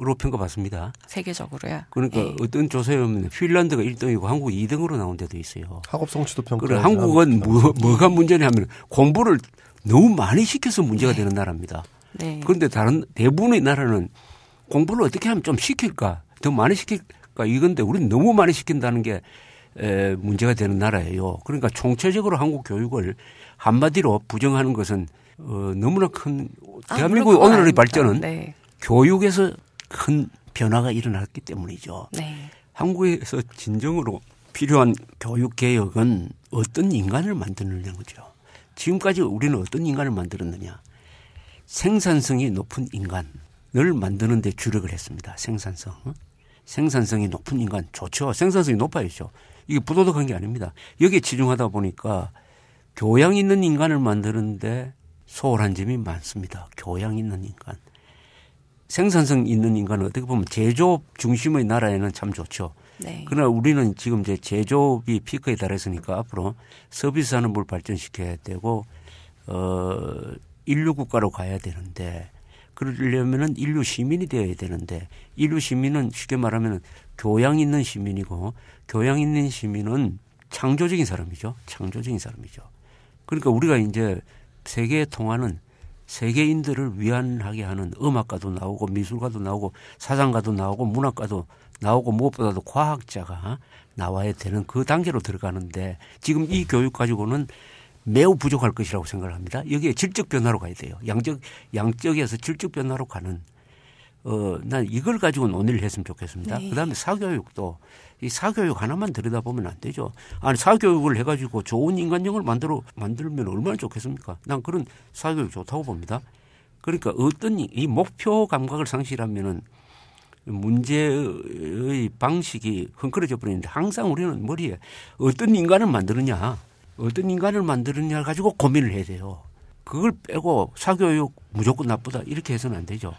로 평가받습니다. 세계적으로요. 그러니까 네. 어떤 조사에 보면 핀란드가 1등이고 한국 2등으로 나온 데도 있어요. 학업 성취도 평가. 그래 한국은 뭐, 뭐가 문제냐 하면 공부를 너무 많이 시켜서 문제가 네. 되는 나라입니다. 네. 그런데 다른 대부분의 나라는 공부를 어떻게 하면 좀 시킬까 더 많이 시킬까 이건데 우리는 너무 많이 시킨다는 게 에, 문제가 되는 나라예요. 그러니까 총체적으로 한국 교육을 한마디로 부정하는 것은 어, 너무나 큰 아, 대한민국의 아, 오늘의 발전은 네. 교육에서 큰 변화가 일어났기 때문이죠. 네. 한국에서 진정으로 필요한 교육 개혁은 어떤 인간을 만드느냐 거죠. 지금까지 우리는 어떤 인간을 만들었느냐. 생산성이 높은 인간을 만드는 데 주력을 했습니다. 생산성. 어? 생산성이 높은 인간 좋죠. 생산성이 높아야죠. 이게 부도덕한 게 아닙니다. 여기에 치중하다 보니까 교양 있는 인간을 만드는데 소홀한 점이 많습니다. 교양 있는 인간. 생산성 있는 인간은 어떻게 보면 제조업 중심의 나라에는 참 좋죠. 네. 그러나 우리는 지금 이제 제조업이 피크에 달했으니까 앞으로 서비스 산업을 발전시켜야 되고 어 인류 국가로 가야 되는데 그러려면은 인류 시민이 되어야 되는데 인류 시민은 쉽게 말하면 교양 있는 시민이고 교양 있는 시민은 창조적인 사람이죠. 창조적인 사람이죠. 그러니까 우리가 이제 세계의 통화는 세계인들을 위안하게 하는 음악가도 나오고 미술가도 나오고 사상가도 나오고 문학가도 나오고 무엇보다도 과학자가 나와야 되는 그 단계로 들어가는데 지금 이 교육 가지고는 매우 부족할 것이라고 생각을 합니다. 여기에 질적 변화로 가야 돼요. 양적 양적에서 질적 변화로 가는 어, 난 이걸 가지고 논의를 했으면 좋겠습니다. 네. 그 다음에 사교육도 이 사교육 하나만 들여다보면 안 되죠. 아니, 사교육을 해가지고 좋은 인간형을 만들어, 만들면 얼마나 좋겠습니까? 난 그런 사교육 좋다고 봅니다. 그러니까 어떤 이 목표 감각을 상실하면은 문제의 방식이 헝클어져 버리는데 항상 우리는 머리에 어떤 인간을 만드느냐, 어떤 인간을 만드느냐 가지고 고민을 해야 돼요. 그걸 빼고 사교육 무조건 나쁘다 이렇게 해서는 안 되죠.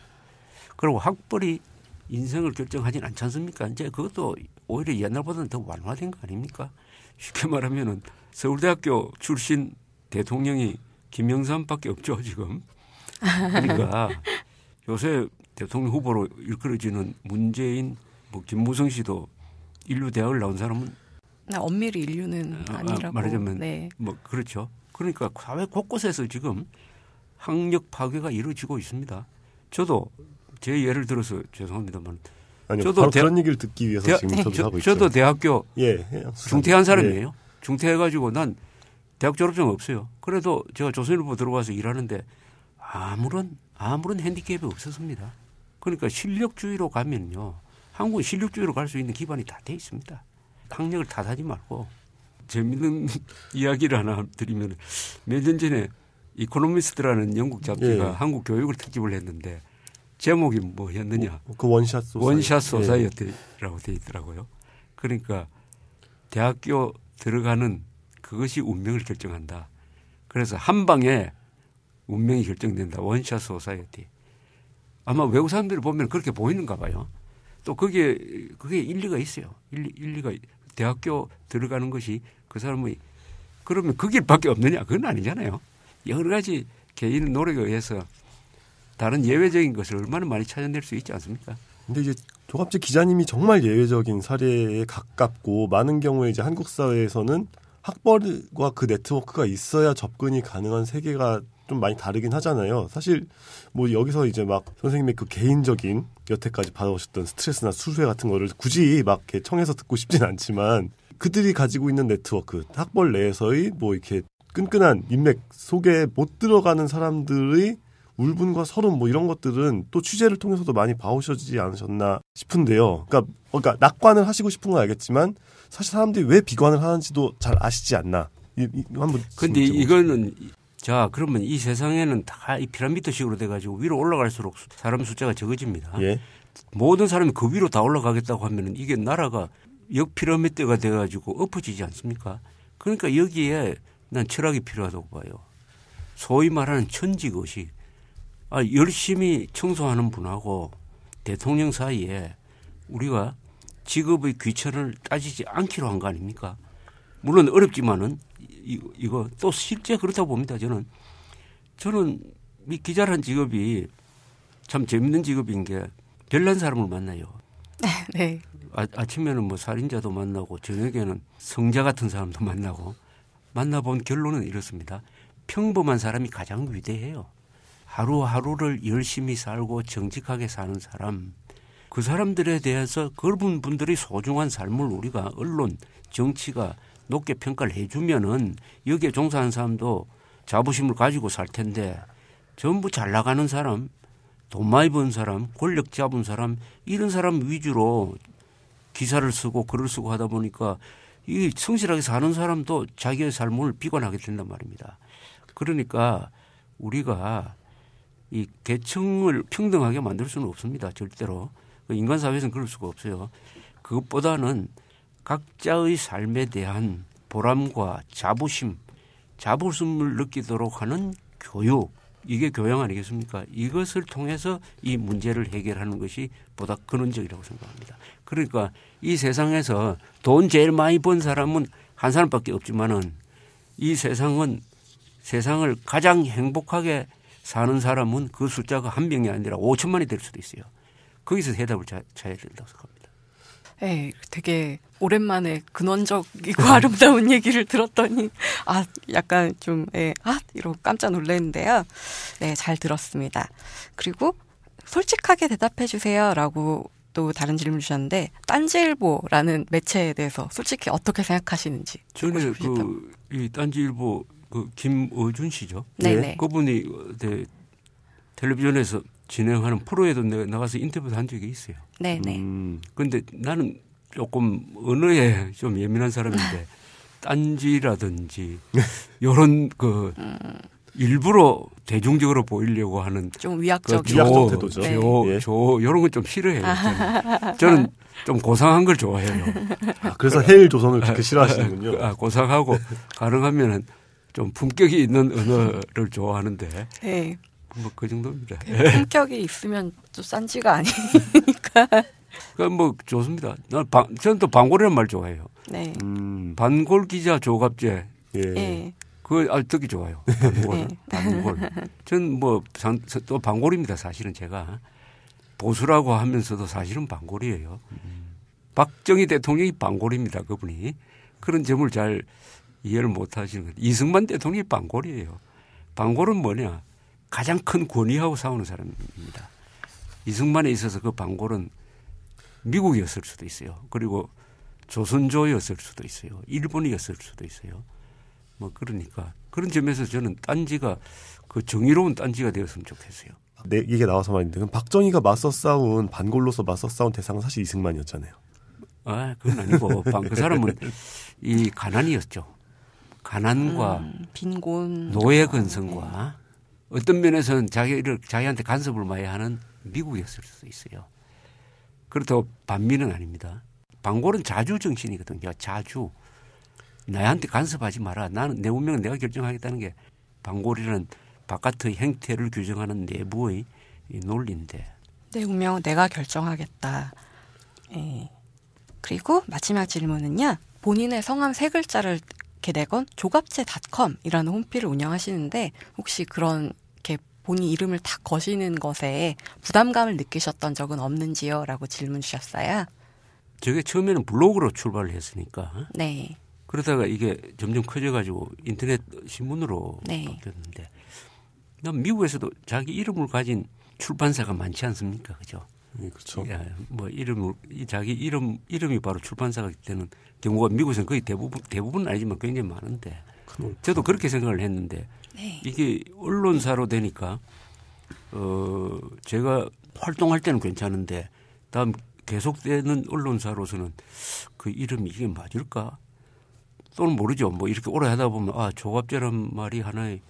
그리고 학벌이 인생을 결정하진 않지 않습니까? 이제 그것도 오히려 옛날보다는 더 완화된 거 아닙니까? 쉽게 말하면은 서울대학교 출신 대통령이 김영삼밖에 없죠 지금. 그러니까 요새 대통령 후보로 일컬어지는 문재인, 뭐 김무성 씨도 인류 대학을 나온 사람은 나 네, 엄밀히 인류는 아, 아, 아니라고 아, 말하자면 네. 뭐 그렇죠. 그러니까 사회 곳곳에서 지금 학력 파괴가 이루어지고 있습니다. 저도 제 예를 들어서 죄송합니다만 아니요, 저도 대, 그런 얘기를 듣기 위해서 대 지금 인터뷰 저, 하고 있죠. 저도 대학교 예, 예 중퇴한 사람이에요. 예. 중퇴해가지고 난 대학 졸업증 없어요. 그래도 제가 조선일보 들어와서 일하는데 아무런 아무런 핸디캡이 없었습니다. 그러니까 실력주의로 가면요, 한국 실력주의로 갈 수 있는 기반이 다 돼 있습니다. 학력을 다하지 말고 재밌는 이야기를 하나 드리면 몇 년 전에 이코노미스트라는 영국 잡지가 예. 한국 교육을 특집을 했는데 제목이 뭐였느냐? 뭐, 그 원샷 소사 원샷 예. 소사이어티라고 돼 있더라고요. 그러니까 대학교 들어가는 그것이 운명을 결정한다. 그래서 한 방에 운명이 결정된다. 원샷 소사이어티. 아마 외국 사람들이 보면 그렇게 보이는가 봐요. 또 그게 그게 일리가 있어요. 일리, 일리가 대학교 들어가는 것이 그 사람의 그러면 그 길밖에 없느냐? 그건 아니잖아요. 여러 가지 개인 노력에 의해서 다른 예외적인 것을 얼마나 많이 찾아낼 수 있지 않습니까? 근데 이제 조갑제 기자님이 정말 예외적인 사례에 가깝고 많은 경우에 이제 한국 사회에서는 학벌과 그 네트워크가 있어야 접근이 가능한 세계가 좀 많이 다르긴 하잖아요. 사실 뭐 여기서 이제 막 선생님의 그 개인적인 여태까지 받아오셨던 스트레스나 수술 수 같은 거를 굳이 막 이렇게 청해서 듣고 싶진 않지만 그들이 가지고 있는 네트워크, 학벌 내에서의 뭐 이렇게 끈끈한 인맥 속에 못 들어가는 사람들의 울분과 서름 뭐 이런 것들은 또 취재를 통해서도 많이 봐오셔지지 않으셨나 싶은데요. 그러니까, 그러니까 낙관을 하시고 싶은 건 알겠지만 사실 사람들이 왜 비관을 하는지도 잘 아시지 않나. 한번. 근데 이거는 자 그러면 이 세상에는 다 이 피라미드식으로 돼가지고 위로 올라갈수록 사람 숫자가 적어집니다. 예. 모든 사람이 그 위로 다 올라가겠다고 하면은 이게 나라가 역 피라미드가 돼가지고 엎어지지 않습니까? 그러니까 여기에 난 철학이 필요하다고 봐요. 소위 말하는 천지의식. 아, 열심히 청소하는 분하고 대통령 사이에 우리가 직업의 귀천을 따지지 않기로 한 거 아닙니까? 물론 어렵지만은 이, 이거 또 실제 그렇다 고 봅니다. 저는 저는 이 기자란 직업이 참 재밌는 직업인 게 별난 사람을 만나요. 네. 아, 아침에는 뭐 살인자도 만나고 저녁에는 성자 같은 사람도 만나고 만나본 결론은 이렇습니다. 평범한 사람이 가장 위대해요. 하루하루를 열심히 살고 정직하게 사는 사람, 그 사람들에 대해서 그분 분들이 소중한 삶을 우리가 언론, 정치가 높게 평가를 해주면은 여기에 종사하는 사람도 자부심을 가지고 살 텐데 전부 잘 나가는 사람, 돈 많이 번 사람, 권력 잡은 사람 이런 사람 위주로 기사를 쓰고 글을 쓰고 하다 보니까 이 성실하게 사는 사람도 자기의 삶을 비관하게 된단 말입니다. 그러니까 우리가 이 계층을 평등하게 만들 수는 없습니다. 절대로. 그 인간 사회에서는 그럴 수가 없어요. 그것보다는 각자의 삶에 대한 보람과 자부심, 자부심을 느끼도록 하는 교육, 이게 교양 아니겠습니까? 이것을 통해서 이 문제를 해결하는 것이 보다 근원적이라고 생각합니다. 그러니까 이 세상에서 돈 제일 많이 번 사람은 한 사람밖에 없지만은 이 세상은 세상을 가장 행복하게 사는 사람은 그 숫자가 한 명이 아니라 5천만이 될 수도 있어요. 거기서 해답을 찾아야 된다고 생각합니다. 네, 되게 오랜만에 근원적이고 아름다운 얘기를 들었더니 아 약간 좀아 예, 이러고 깜짝 놀랐는데요. 네, 잘 들었습니다. 그리고 솔직하게 대답해 주세요라고 또 다른 질문 주셨는데 딴지일보라는 매체에 대해서 솔직히 어떻게 생각하시는지 저는 그이 딴지일보 그 김어준 씨죠. 네, 네. 네. 그분이 어, 텔레비전에서 진행하는 프로에도 나가서 인터뷰도 한 적이 있어요. 네네. 네. 음, 근데 나는 조금 언어에 좀 예민한 사람인데 딴지라든지 요런 그 음. 일부러 대중적으로 보이려고 하는 좀 위약적인 그위 태도죠. 저, 이런 예. 건좀 싫어해요. 저는. 좀 고상한 걸 좋아해요. 아, 그래서 해일 조선을 그렇게 싫어하시는군요. 아, 고상하고 가능하면은 좀 품격이 있는 은어를 좋아하는데. 네. 뭐그 정도입니다. 그 품격이 있으면 또 싼지가 아니니까. 그뭐 그러니까 좋습니다. 난 저는 또 반골이라는 말 좋아해요. 네. 음, 반골 기자 조갑제. 예. 예. 네. 그거 아주 듣기 좋아요. 네. 반골. 네. 반골. 전뭐또 반골입니다. 사실은 제가 보수라고 하면서도 사실은 반골이에요. 음. 박정희 대통령이 반골입니다. 그분이 그런 점을 잘 이해를 못 하시는 거예요. 이승만 대통령이 반골이에요. 반골은 뭐냐? 가장 큰 권위하고 싸우는 사람입니다. 이승만에 있어서 그 반골은 미국이었을 수도 있어요. 그리고 조선조였을 수도 있어요. 일본이었을 수도 있어요. 뭐 그러니까 그런 점에서 저는 딴지가 그 정의로운 딴지가 되었으면 좋겠어요. 네, 이게 나와서 말인데 박정희가 맞서 싸운 반골로서 맞서 싸운 대상은 사실 이승만이었잖아요. 아, 그건 아니고 방, 그 사람은 이 가난이었죠. 가난과 음, 빈곤, 노예 근성과 네. 어떤 면에서는 자기를 자기한테 간섭을 많이 하는 미국이었을 수도 있어요. 그렇다고 반미는 아닙니다. 반골은 자주 정신이거든요. 자주 나한테 간섭하지 마라. 나는 내 운명은 내가 결정하겠다는 게 반골이라는 바깥의 행태를 규정하는 내부의 논리인데. 내 운명은 내가 결정하겠다. 예. 그리고 마지막 질문은요. 본인의 성함 세 글자를 게 되건 조갑제닷컴이라는 홈피를 운영하시는데 혹시 그런 이렇게 본인 이름을 다 거시는 것에 부담감을 느끼셨던 적은 없는지요? 라고 질문 주셨어요. 저게 처음에는 블로그로 출발을 했으니까. 네. 그러다가 이게 점점 커져가지고 인터넷 신문으로 네. 바뀌었는데 난 미국에서도 자기 이름을 가진 출판사가 많지 않습니까? 그죠? 음, 그렇죠. 예, 뭐 이름을 자기 이름 이름이 바로 출판사가 때는 경우가 미국에서는 거의 대부분 대부분 아니지만 굉장히 많은데 저도 그렇게 생각을 했는데 네. 이게 언론사로 되니까 어 제가 활동할 때는 괜찮은데 다음 계속되는 언론사로서는 그 이름이 이게 맞을까 또는 모르죠 뭐 이렇게 오래 하다 보면 아 조갑제란 말이 하나의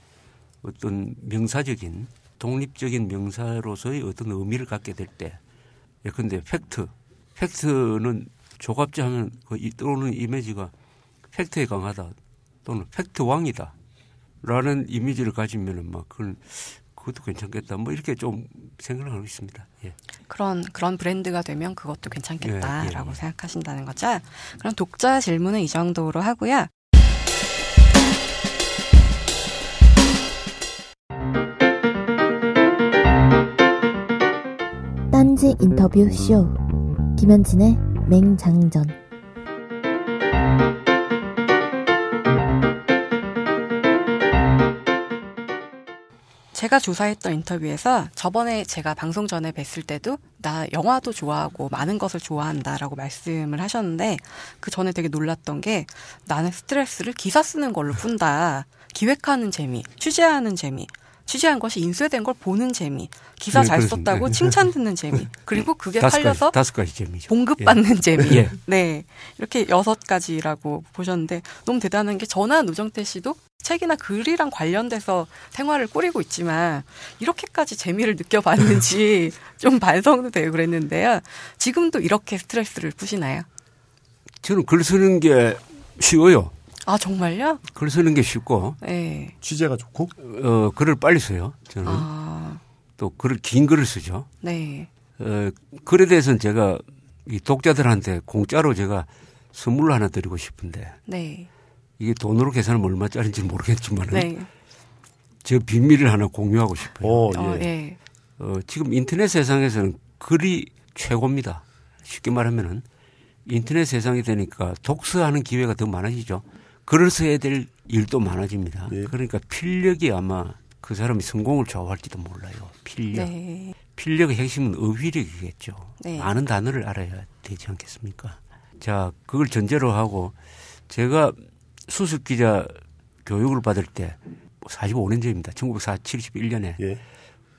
어떤 명사적인 독립적인 명사로서의 어떤 의미를 갖게 될 때 예컨대 팩트 팩트는 조갑지 하면 그 떠오르는 이미지가 팩트에 강하다 또는 팩트 왕이다 라는 이미지를 가지면은 막 뭐 그걸 그것도 괜찮겠다 뭐 이렇게 좀 생각을 하고 있습니다. 예. 그런 그런 브랜드가 되면 그것도 괜찮겠다라고 예, 예, 생각하신다는 거죠. 그럼 독자 질문은 이 정도로 하고요. 딴지 인터뷰 쇼 김현진의 맹장전. 제가 조사했던 인터뷰에서 저번에 제가 방송 전에 뵀을 때도 나 영화도 좋아하고 많은 것을 좋아한다라고 말씀을 하셨는데 그 전에 되게 놀랐던 게 나는 스트레스를 기사 쓰는 걸로 푼다. 기획하는 재미, 취재하는 재미, 취재한 것이 인쇄된 걸 보는 재미, 기사 네, 잘 그렇습니다. 썼다고 예. 칭찬 듣는 재미, 그리고 그게 다섯 팔려서 가지, 다섯 가지 재미죠. 봉급받는 예. 재미. 예. 네, 이렇게 여섯 가지라고 보셨는데 너무 대단한 게 전하 노정태 씨도 책이나 글이랑 관련돼서 생활을 꾸리고 있지만 이렇게까지 재미를 느껴봤는지 좀 반성도 되고 그랬는데요. 지금도 이렇게 스트레스를 푸시나요? 저는 글 쓰는 게 쉬워요. 아 정말요? 글 쓰는 게 쉽고 네. 취재가 좋고 어 글을 빨리 써요 저는 아. 또 글을 긴 글을 쓰죠. 네. 어, 글에 대해서는 제가 이 독자들한테 공짜로 제가 선물로 하나 드리고 싶은데 네. 이게 돈으로 계산하면 얼마짜리인지 모르겠지만은 네. 제 비밀을 하나 공유하고 싶어요. 오, 어, 예. 어, 예. 어, 지금 인터넷 세상에서는 글이 최고입니다. 쉽게 말하면은 인터넷 세상이 되니까 독서하는 기회가 더 많아지죠. 그래서 해야 될 일도 많아집니다. 네. 그러니까 필력이 아마 그 사람이 성공을 좌우할지도 몰라요. 필력. 네. 필력의 핵심은 어휘력이겠죠. 네. 많은 단어를 알아야 되지 않겠습니까? 자, 그걸 전제로 하고 제가 수습 기자 교육을 받을 때 45년 전입니다. 1971년에 예.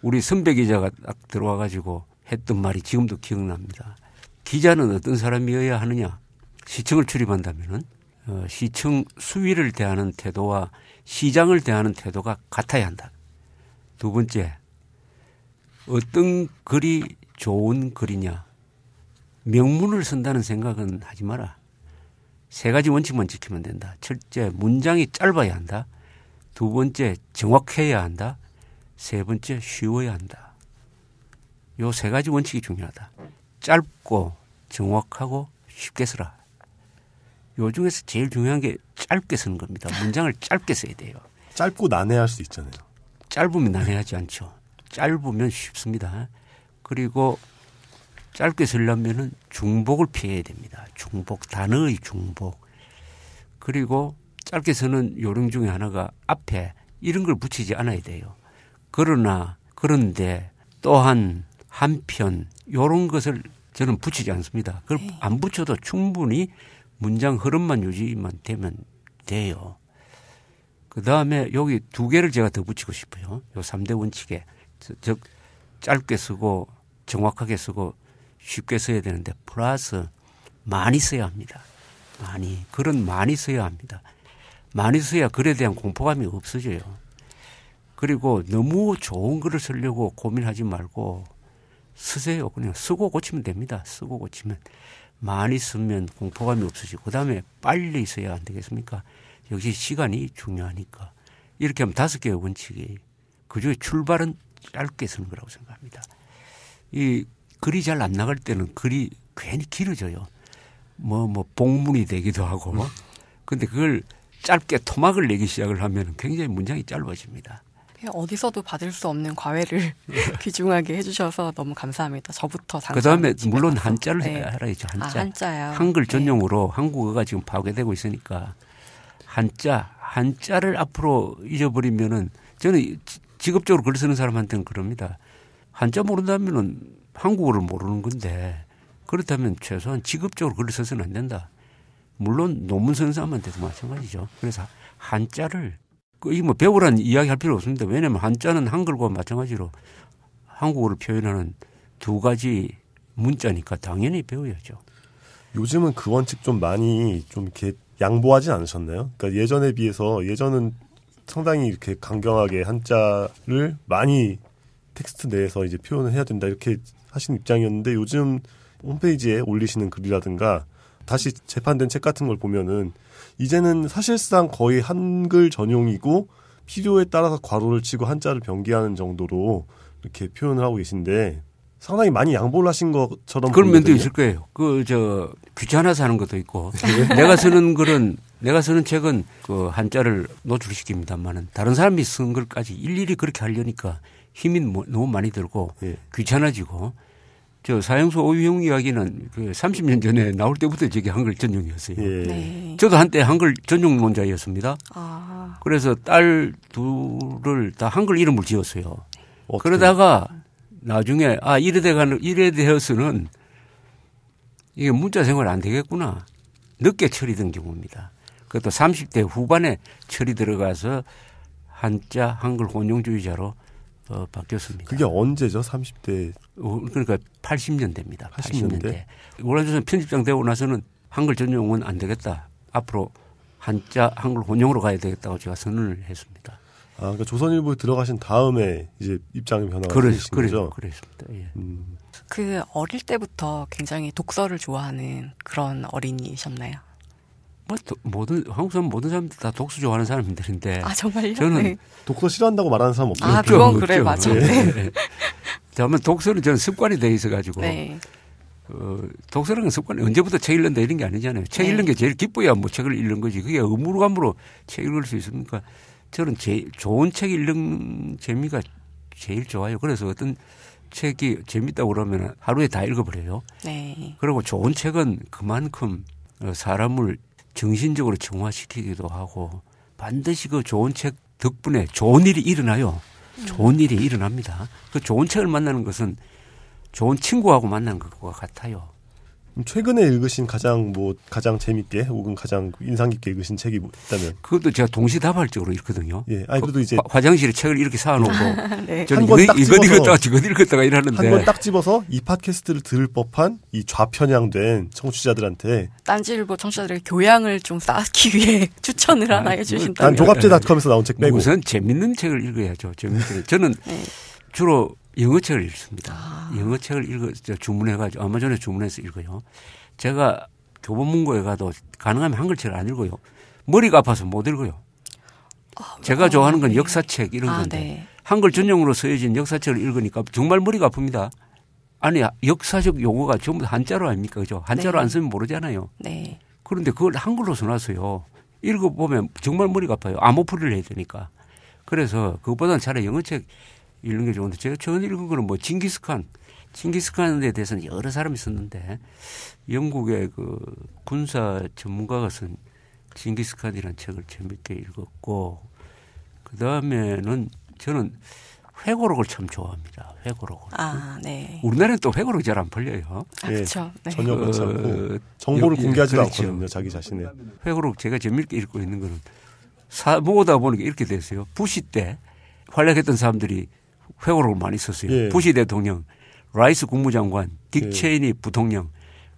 우리 선배 기자가 딱 들어와 가지고 했던 말이 지금도 기억납니다. 기자는 어떤 사람이어야 하느냐? 시청을 출입한다면은 어, 시청 수위를 대하는 태도와 시장을 대하는 태도가 같아야 한다. 두 번째, 어떤 글이 좋은 글이냐. 명문을 쓴다는 생각은 하지 마라. 세 가지 원칙만 지키면 된다. 첫째, 문장이 짧아야 한다. 두 번째, 정확해야 한다. 세 번째, 쉬워야 한다. 요 세 가지 원칙이 중요하다. 짧고 정확하고 쉽게 쓰라. 요 중에서 제일 중요한 게 짧게 쓰는 겁니다. 문장을 짧게 써야 돼요. 짧고 난해할 수 있잖아요. 짧으면 난해하지 않죠. 짧으면 쉽습니다. 그리고 짧게 쓰려면은 중복을 피해야 됩니다. 중복, 단어의 중복. 그리고 짧게 쓰는 요령 중에 하나가 앞에 이런 걸 붙이지 않아야 돼요. 그러나, 그런데, 또한, 한편, 요런 것을 저는 붙이지 않습니다. 그걸 네. 안 붙여도 충분히 문장 흐름만 유지만 되면 돼요. 그 다음에 여기 두 개를 제가 더 붙이고 싶어요. 요 3대 원칙에. 즉, 짧게 쓰고 정확하게 쓰고 쉽게 써야 되는데 플러스 많이 써야 합니다. 많이. 글은 많이 써야 합니다. 많이 써야 글에 대한 공포감이 없어져요. 그리고 너무 좋은 글을 쓰려고 고민하지 말고 쓰세요. 그냥 쓰고 고치면 됩니다. 쓰고 고치면. 많이 쓰면 공포감이 없어지고 그다음에 빨리 써야안 되겠습니까? 역시 시간이 중요하니까 이렇게 하면 다섯 개의 원칙이 그중에 출발은 짧게 쓰는 거라고 생각합니다. 이 글이 잘 안 나갈 때는 글이 괜히 길어져요. 뭐뭐 뭐 복문이 되기도 하고 음. 근데 그걸 짧게 토막을 내기 시작을 하면 굉장히 문장이 짧아집니다. 예, 어디서도 받을 수 없는 과외를 귀중하게 해주셔서 너무 감사합니다. 저부터 그 다음에 물론 한자를 네. 알아야죠. 아, 한자. 아, 한글 네. 전용으로 네. 한국어가 지금 파괴되고 있으니까 한자 한자를 앞으로 잊어버리면은 저는 직업적으로 글 쓰는 사람한테는 그럽니다. 한자 모른다면은 한국어를 모르는 건데 그렇다면 최소한 직업적으로 글을 써서는 안 된다. 물론 논문 쓰는 사람한테도 마찬가지죠. 그래서 한자를 그 이게 뭐 배우란 이야기 할 필요 없습니다. 왜냐하면 한자는 한글과 마찬가지로 한국어를 표현하는 두 가지 문자니까 당연히 배워야죠. 요즘은 그 원칙 좀 많이 좀 이렇게 양보하지 않으셨나요? 그러니까 예전에 비해서 예전은 상당히 이렇게 강경하게 한자를 많이 텍스트 내에서 이제 표현을 해야 된다 이렇게 하신 입장이었는데 요즘 홈페이지에 올리시는 글이라든가 다시 재판된 책 같은 걸 보면은 이제는 사실상 거의 한글 전용이고 필요에 따라서 괄호를 치고 한자를 변기하는 정도로 이렇게 표현을 하고 계신데 상당히 많이 양보를 하신 것처럼 그런 면도 있을 거예요. 그 저 귀찮아서 하는 것도 있고 내가 쓰는 글은 내가 쓰는 책은 그 한자를 노출시킵니다만은 다른 사람이 쓴 글까지 일일이 그렇게 하려니까 힘이 뭐, 너무 많이 들고 예. 귀찮아지고 저 사형수 오유형 이야기는 그 30년 전에 나올 때부터 저게 한글 전용이었어요. 예. 네. 저도 한때 한글 전용 논자였습니다. 아. 그래서 딸 둘을 다 한글 이름을 지었어요. 어떻게. 그러다가 나중에 아 이래 돼가는 이래 되어서는 이게 문자 생활 안 되겠구나 늦게 처리된 경우입니다. 그것도 30대 후반에 처리 들어가서 한자 한글 혼용주의자로 어, 바뀌었습니다. 그게 언제죠? 30대 어, 그러니까 80년대입니다. 80년대. 8 원라조선 편집장 되고 나서는 한글 전용은 안 되겠다. 앞으로 한자 한글 혼용으로 가야 되겠다고 제가 선언을 했습니다. 아, 그러니까 조선일보에 들어가신 다음에 이제 입장이 변화가 그신 거죠? 그랬습니다. 예. 음. 그 어릴 때부터 굉장히 독서를 좋아하는 그런 어린이셨나요? 뭐 모든 한국 사람 모든 사람들 다 독서 좋아하는 사람들인데 아 정말요? 저는 네. 독서 싫어한다고 말하는 사람 없죠. 아 그건 없죠. 그래 맞죠. 네. 네. 네. 다만 독서는 저는 습관이 돼 있어 가지고 네. 어, 독서라는 건 습관이 언제부터 책 읽는다 이런 게 아니잖아요. 책 네. 읽는 게 제일 기쁘야뭐 책을 읽는 거지. 그게 의무감으로 책 읽을 수 있으니까 그러니까 저는 제, 좋은 책 읽는 재미가 제일 좋아요. 그래서 어떤 책이 재밌다고 그러면 하루에 다 읽어버려요. 네. 그리고 좋은 책은 그만큼 어, 사람을 정신적으로 정화시키기도 하고 반드시 그 좋은 책 덕분에 좋은 일이 일어나요. 좋은 일이 일어납니다. 그 좋은 책을 만나는 것은 좋은 친구하고 만난 것과 같아요. 최근에 읽으신 가장 뭐 가장 재밌게 혹은 가장 인상 깊게 읽으신 책이 뭐 있다면 그것도 제가 동시다발적으로 읽거든요. 예, 아니 그래도 이제 화, 화장실에 책을 이렇게 쌓아놓고 아, 네. 저는 이거, 이거 읽었다가 저거 읽었다가 이러는데 한권딱 집어서 이 팟캐스트를 들을 법한 이 좌편향된 청취자들한테 딴지일보 청취자들의 교양을 좀 쌓기 위해 추천을 아, 하나 해주신다. 난 조갑제닷컴에서 나온 책 빼고 우선 재밌는 책을 읽어야죠. 재밌는 저는 네. 주로 영어책을 읽습니다. 아. 영어책을 읽어 주문해가지고 아마존에 주문해서 읽어요. 제가 교보문고에 가도 가능하면 한글책을 안 읽어요. 머리가 아파서 못 읽어요. 아, 제가 어, 좋아하는 건 네. 역사책 이런 아, 건데 네. 한글 전용으로 쓰여진 역사책을 읽으니까 정말 머리가 아픕니다. 아니 역사적 용어가 전부 한자로 아닙니까 그죠? 한자로 네. 안 쓰면 모르잖아요. 네. 그런데 그걸 한글로 써놨어요. 읽어보면 정말 머리가 아파요. 암호풀이를 해야 되니까. 그래서 그것보다는 차라리 영어책 읽는 게 좋은데 제가 최근 읽은 거는 뭐 징기스칸 징기스칸에 대해서는 여러 사람이 썼는데 영국의 그 군사 전문가가 쓴 징기스칸이라는 책을 재밌게 읽었고 그 다음에는 저는 회고록을 참 좋아합니다. 회고록을. 아, 네. 우리나라는 또 회고록이 잘 안 팔려요. 아, 예. 그렇죠. 네. 전혀 괜찮고 어, 정보를 여, 공개하지 그렇죠. 않거든요. 자기 자신의. 회고록 제가 재미있게 읽고 있는 거는 사모다 보니까 이렇게 됐어요. 부시 때 활약했던 사람들이 회고록을 많이 썼어요. 예. 부시 대통령, 라이스 국무장관, 딕 예. 체인이 부통령,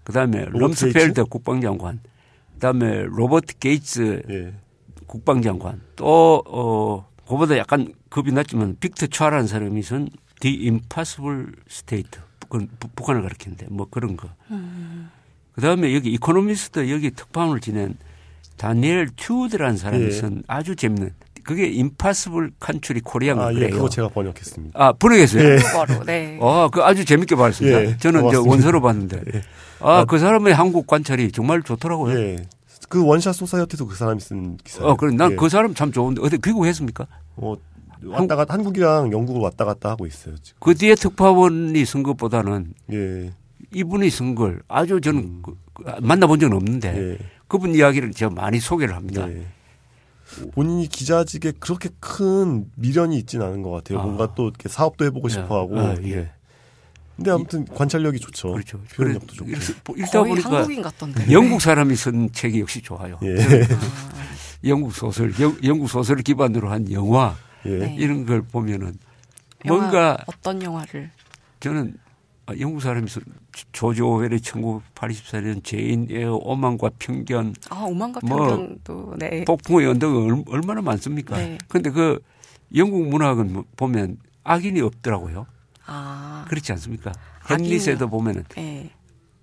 그다음에 럼스펠드 국방장관, 그다음에 로버트 게이츠 예. 국방장관, 또 어, 그보다 약간 급이 낮지만 빅터 초라는 사람이 선 The Impossible State 북한, 북한을 가리키는데 뭐 그런 거. 음. 그다음에 여기 이코노미스트 여기 특파원을 지낸 다니엘 튜드라는 사람이 예. 선 아주 재밌는 그게 임파스블 칸츄리 코리안 아, 그래요. 예, 그거 제가 번역했습니다. 아 번역했어요. 예. 네. 아그 아주 재밌게 봤습니다. 예, 저는 저 원서로 봤는데 예. 아그 아, 사람의 한국 관찰이 정말 좋더라고요. 예. 그 원샷 소사이어티도 그 사람이 쓴 기사. 어, 그럼 난그 예. 그 사람 참 좋은데 어디 귀국 했습니까? 어, 뭐, 왔다 갔다 한국, 이랑 영국을 왔다 갔다 하고 있어요. 지금. 그 뒤에 특파원이 쓴 것보다는 예. 이분이 쓴 걸 아주 저는 음. 그, 그, 만나본 적은 없는데 예. 그분 이야기를 제가 많이 소개를 합니다. 예. 본인이 기자직에 그렇게 큰 미련이 있지는 않은 것 같아요. 아. 뭔가 또 이렇게 사업도 해보고 예. 싶어하고. 아, 예. 예. 근데 아무튼 이, 관찰력이 좋죠. 그렇죠. 표현력도 좋고. 뭐 읽다 보니까 한국인 같던데. 영국 사람이 쓴 책이 역시 좋아요. 예. 아. 영국 소설, 영, 국 소설을 기반으로 한 영화 예. 네. 이런 걸 보면은 영화, 뭔가 어떤 영화를 저는 아, 영국 사람이 쓴 조조 오웰의 1984년 제인의 오만과 편견. 아, 오만과 편견도, 뭐 네. 폭풍의 언덕은 얼마나 많습니까? 네. 근데 그 영국 문학은 뭐 보면 악인이 없더라고요. 아. 그렇지 않습니까? 햄릿에도 보면은 네.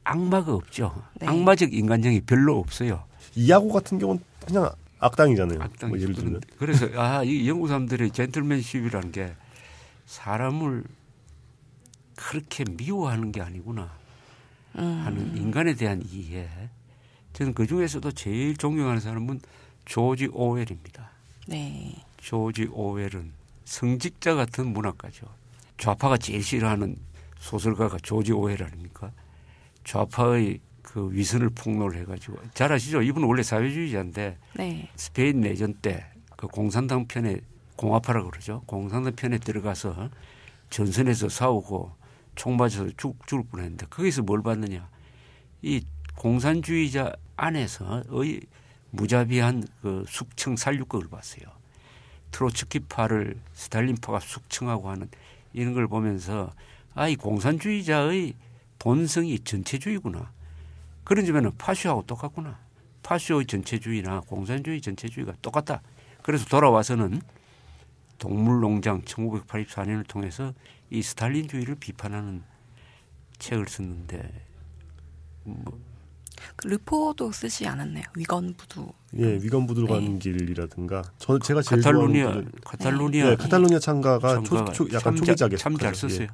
악마가 없죠. 네. 악마적 인간성이 별로 없어요. 이야구 같은 경우는 그냥 악당이잖아요. 악당. 뭐 예를 들면. 그래서 아, 이 영국 사람들의 젠틀맨십이라는 게 사람을 그렇게 미워하는 게 아니구나 음. 하는 음. 인간에 대한 이해. 저는 그 중에서도 제일 존경하는 사람은 조지 오웰입니다. 네. 조지 오웰은 성직자 같은 문학가죠. 좌파가 제일 싫어하는 소설가가 조지 오웰 아닙니까? 좌파의 그 위선을 폭로를 해가지고 잘 아시죠? 이분 원래 사회주의자인데 네. 스페인 내전 때 그 공산당 편에 공화파라 고 그러죠. 공산당 편에 들어가서 전선에서 싸우고 총 맞아서 죽, 죽을 뻔했는데 거기서 뭘봤느냐이 공산주의자 안에서 의 무자비한 그 숙청 살육극을 봤어요. 트로츠키파를 스탈린파가 숙청하고 하는 이런 걸 보면서 아이 공산주의자의 본성이 전체주의구나. 그런 점에는 파쇼하고 똑같구나. 파쇼의 전체주의나 공산주의 전체주의가 똑같다. 그래서 돌아와서는 동물농장 1984년을 통해서 이 스탈린주의를 비판하는 책을 썼는데 뭐그 르포도 쓰지 않았네요. 위건부두. 예, 위건부두로 네. 가는 길이라든가. 저 제가 제일 카탈루니아 좋아하는 카탈루니아 네. 예, 카탈루니아 참가가, 약간 초기작에 참잘 예. 썼어요. 예.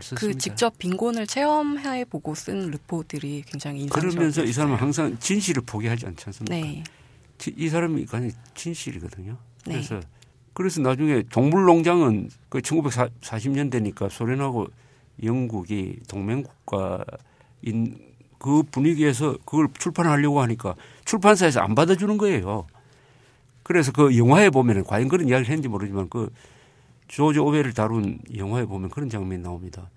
잘그 직접 빈곤을 체험해 보고 쓴 르포들이 굉장히 인상적 그러면서 이 사람은 항상 진실을 포기하지 않지 않습니까? 네. 이 사람이 그냥 진실이거든요. 네. 그래서 네. 그래서 나중에 동물농장은 그 1940년대니까 소련하고 영국이 동맹국가인 그 분위기에서 그걸 출판하려고 하니까 출판사에서 안 받아주는 거예요. 그래서 그 영화에 보면은 과연 그런 이야기를 했는지 모르지만 그 조지 오웰를 다룬 영화에 보면 그런 장면이 나옵니다.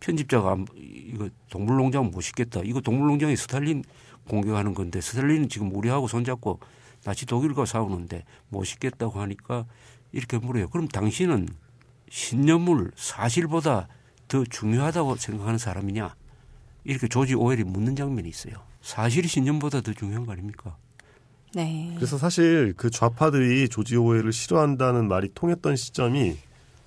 편집자가 이거 동물농장 못 짓겠다. 이거 동물농장에 스탈린 공격하는 건데 스탈린은 지금 우리하고 손잡고 나치 독일과 싸우는데 멋있겠다고 하니까 이렇게 물어요. 그럼 당신은 신념을 사실보다 더 중요하다고 생각하는 사람이냐? 이렇게 조지 오웰이 묻는 장면이 있어요. 사실이 신념보다 더 중요한 거 아닙니까? 네. 그래서 사실 그 좌파들이 조지 오웰을 싫어한다는 말이 통했던 시점이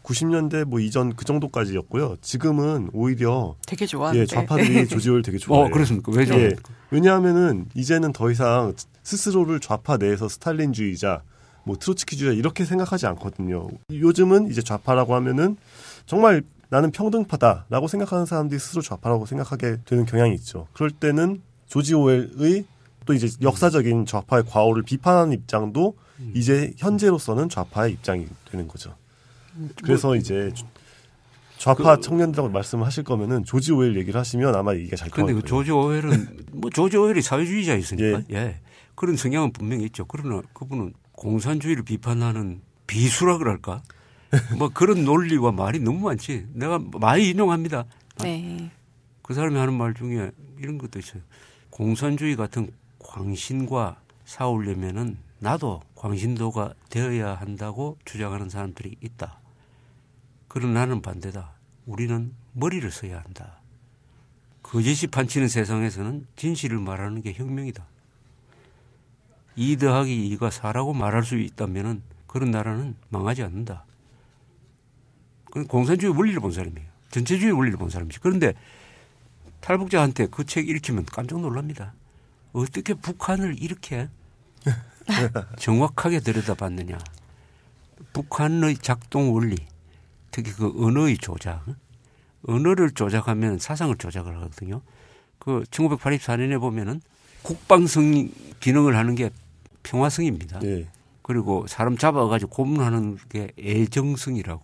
90년대 뭐 이전 그 정도까지였고요. 지금은 오히려 되게 좋아. 예, 좌파들이 조지오를 되게 좋아해요. 어, 그렇습니까? 왜죠? 예, 왜냐하면은 이제는 더 이상 스스로를 좌파 내에서 스탈린주의자, 뭐 트로츠키주의자 이렇게 생각하지 않거든요. 요즘은 이제 좌파라고 하면은 정말 나는 평등파다라고 생각하는 사람들이 스스로 좌파라고 생각하게 되는 경향이 있죠. 그럴 때는 조지 오웰의 또 이제 역사적인 좌파의 과오를 비판하는 입장도 음. 이제 현재로서는 좌파의 입장이 되는 거죠. 그래서 이제 좌파 그, 청년들하고 말씀하실 거면은 조지 오웰 얘기를 하시면 아마 얘기잘 그런데 그 조지 오웰은 뭐 조지 오웰이 사회주의자 있으니까 예. 예. 그런 성향은 분명히 있죠. 그러나 그분은 공산주의를 비판하는 비수라그럴까뭐 그런 논리와 말이 너무 많지. 내가 많이 인용합니다. 네. 그 사람이 하는 말 중에 이런 것도 있어요. 공산주의 같은 광신과 싸우려면은 나도 광신도가 되어야 한다고 주장하는 사람들이 있다. 그런 나는 반대다. 우리는 머리를 써야 한다. 거짓이 판치는 세상에서는 진실을 말하는 게 혁명이다. 이 더하기 이가 사라고 말할 수 있다면 그런 나라는 망하지 않는다. 그건 공산주의 원리를 본 사람이에요. 전체주의 원리를 본 사람이지. 그런데 탈북자한테 그 책 읽히면 깜짝 놀랍니다. 어떻게 북한을 이렇게 정확하게 들여다봤느냐. 북한의 작동 원리, 특히 그 언어의 조작, 언어를 조작하면 사상을 조작을 하거든요. 그 1984년에 보면은 국방성 기능을 하는 게 평화성입니다. 네. 그리고 사람 잡아가지고 고문하는 게 애정성이라고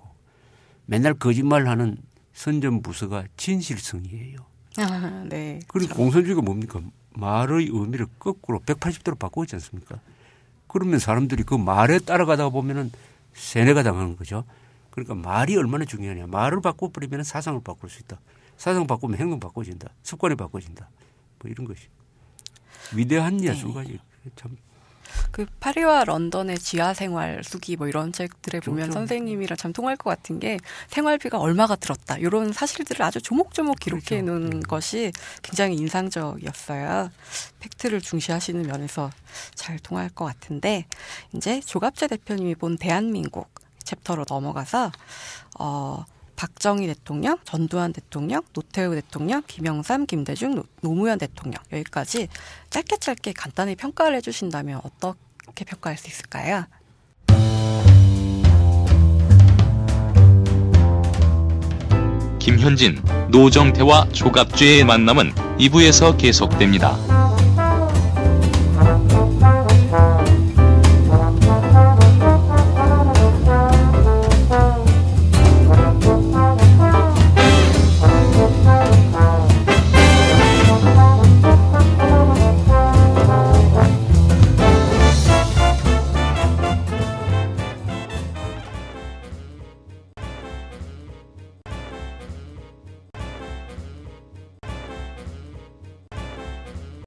맨날 거짓말하는 선전부서가 진실성이에요. 아, 네. 그리고 참. 공산주의가 뭡니까? 말의 의미를 거꾸로 180도로 바꾸지 않습니까? 그러면 사람들이 그 말에 따라가다 보면은 세뇌가 당하는 거죠. 그러니까 말이 얼마나 중요하냐. 말을 바꿔버리면 사상을 바꿀 수 있다. 사상 바꾸면 행동 바꿔진다. 습관이 바꿔진다. 뭐 이런 것이. 위대한 네. 예술가지. 네. 참. 그 파리와 런던의 지하 생활 수기 뭐 이런 책들에 보면 선생님이랑 참 통할 것 같은 게 생활비가 얼마가 들었다 이런 사실들을 아주 조목조목 기록해 그렇죠. 놓은 그렇죠. 것이 굉장히 인상적이었어요. 팩트를 중시하시는 면에서 잘 통할 것 같은데 이제 조갑재 대표님이 본 대한민국 챕터로 넘어가서 어 박정희 대통령, 전두환 대통령, 노태우 대통령, 김영삼, 김대중, 노, 노무현 대통령 여기까지 짧게 짧게 간단히 평가를 해주신다면 어떻게 평가할 수 있을까요? 김현진, 노정태와 조갑주의 만남은 2부에서 계속됩니다.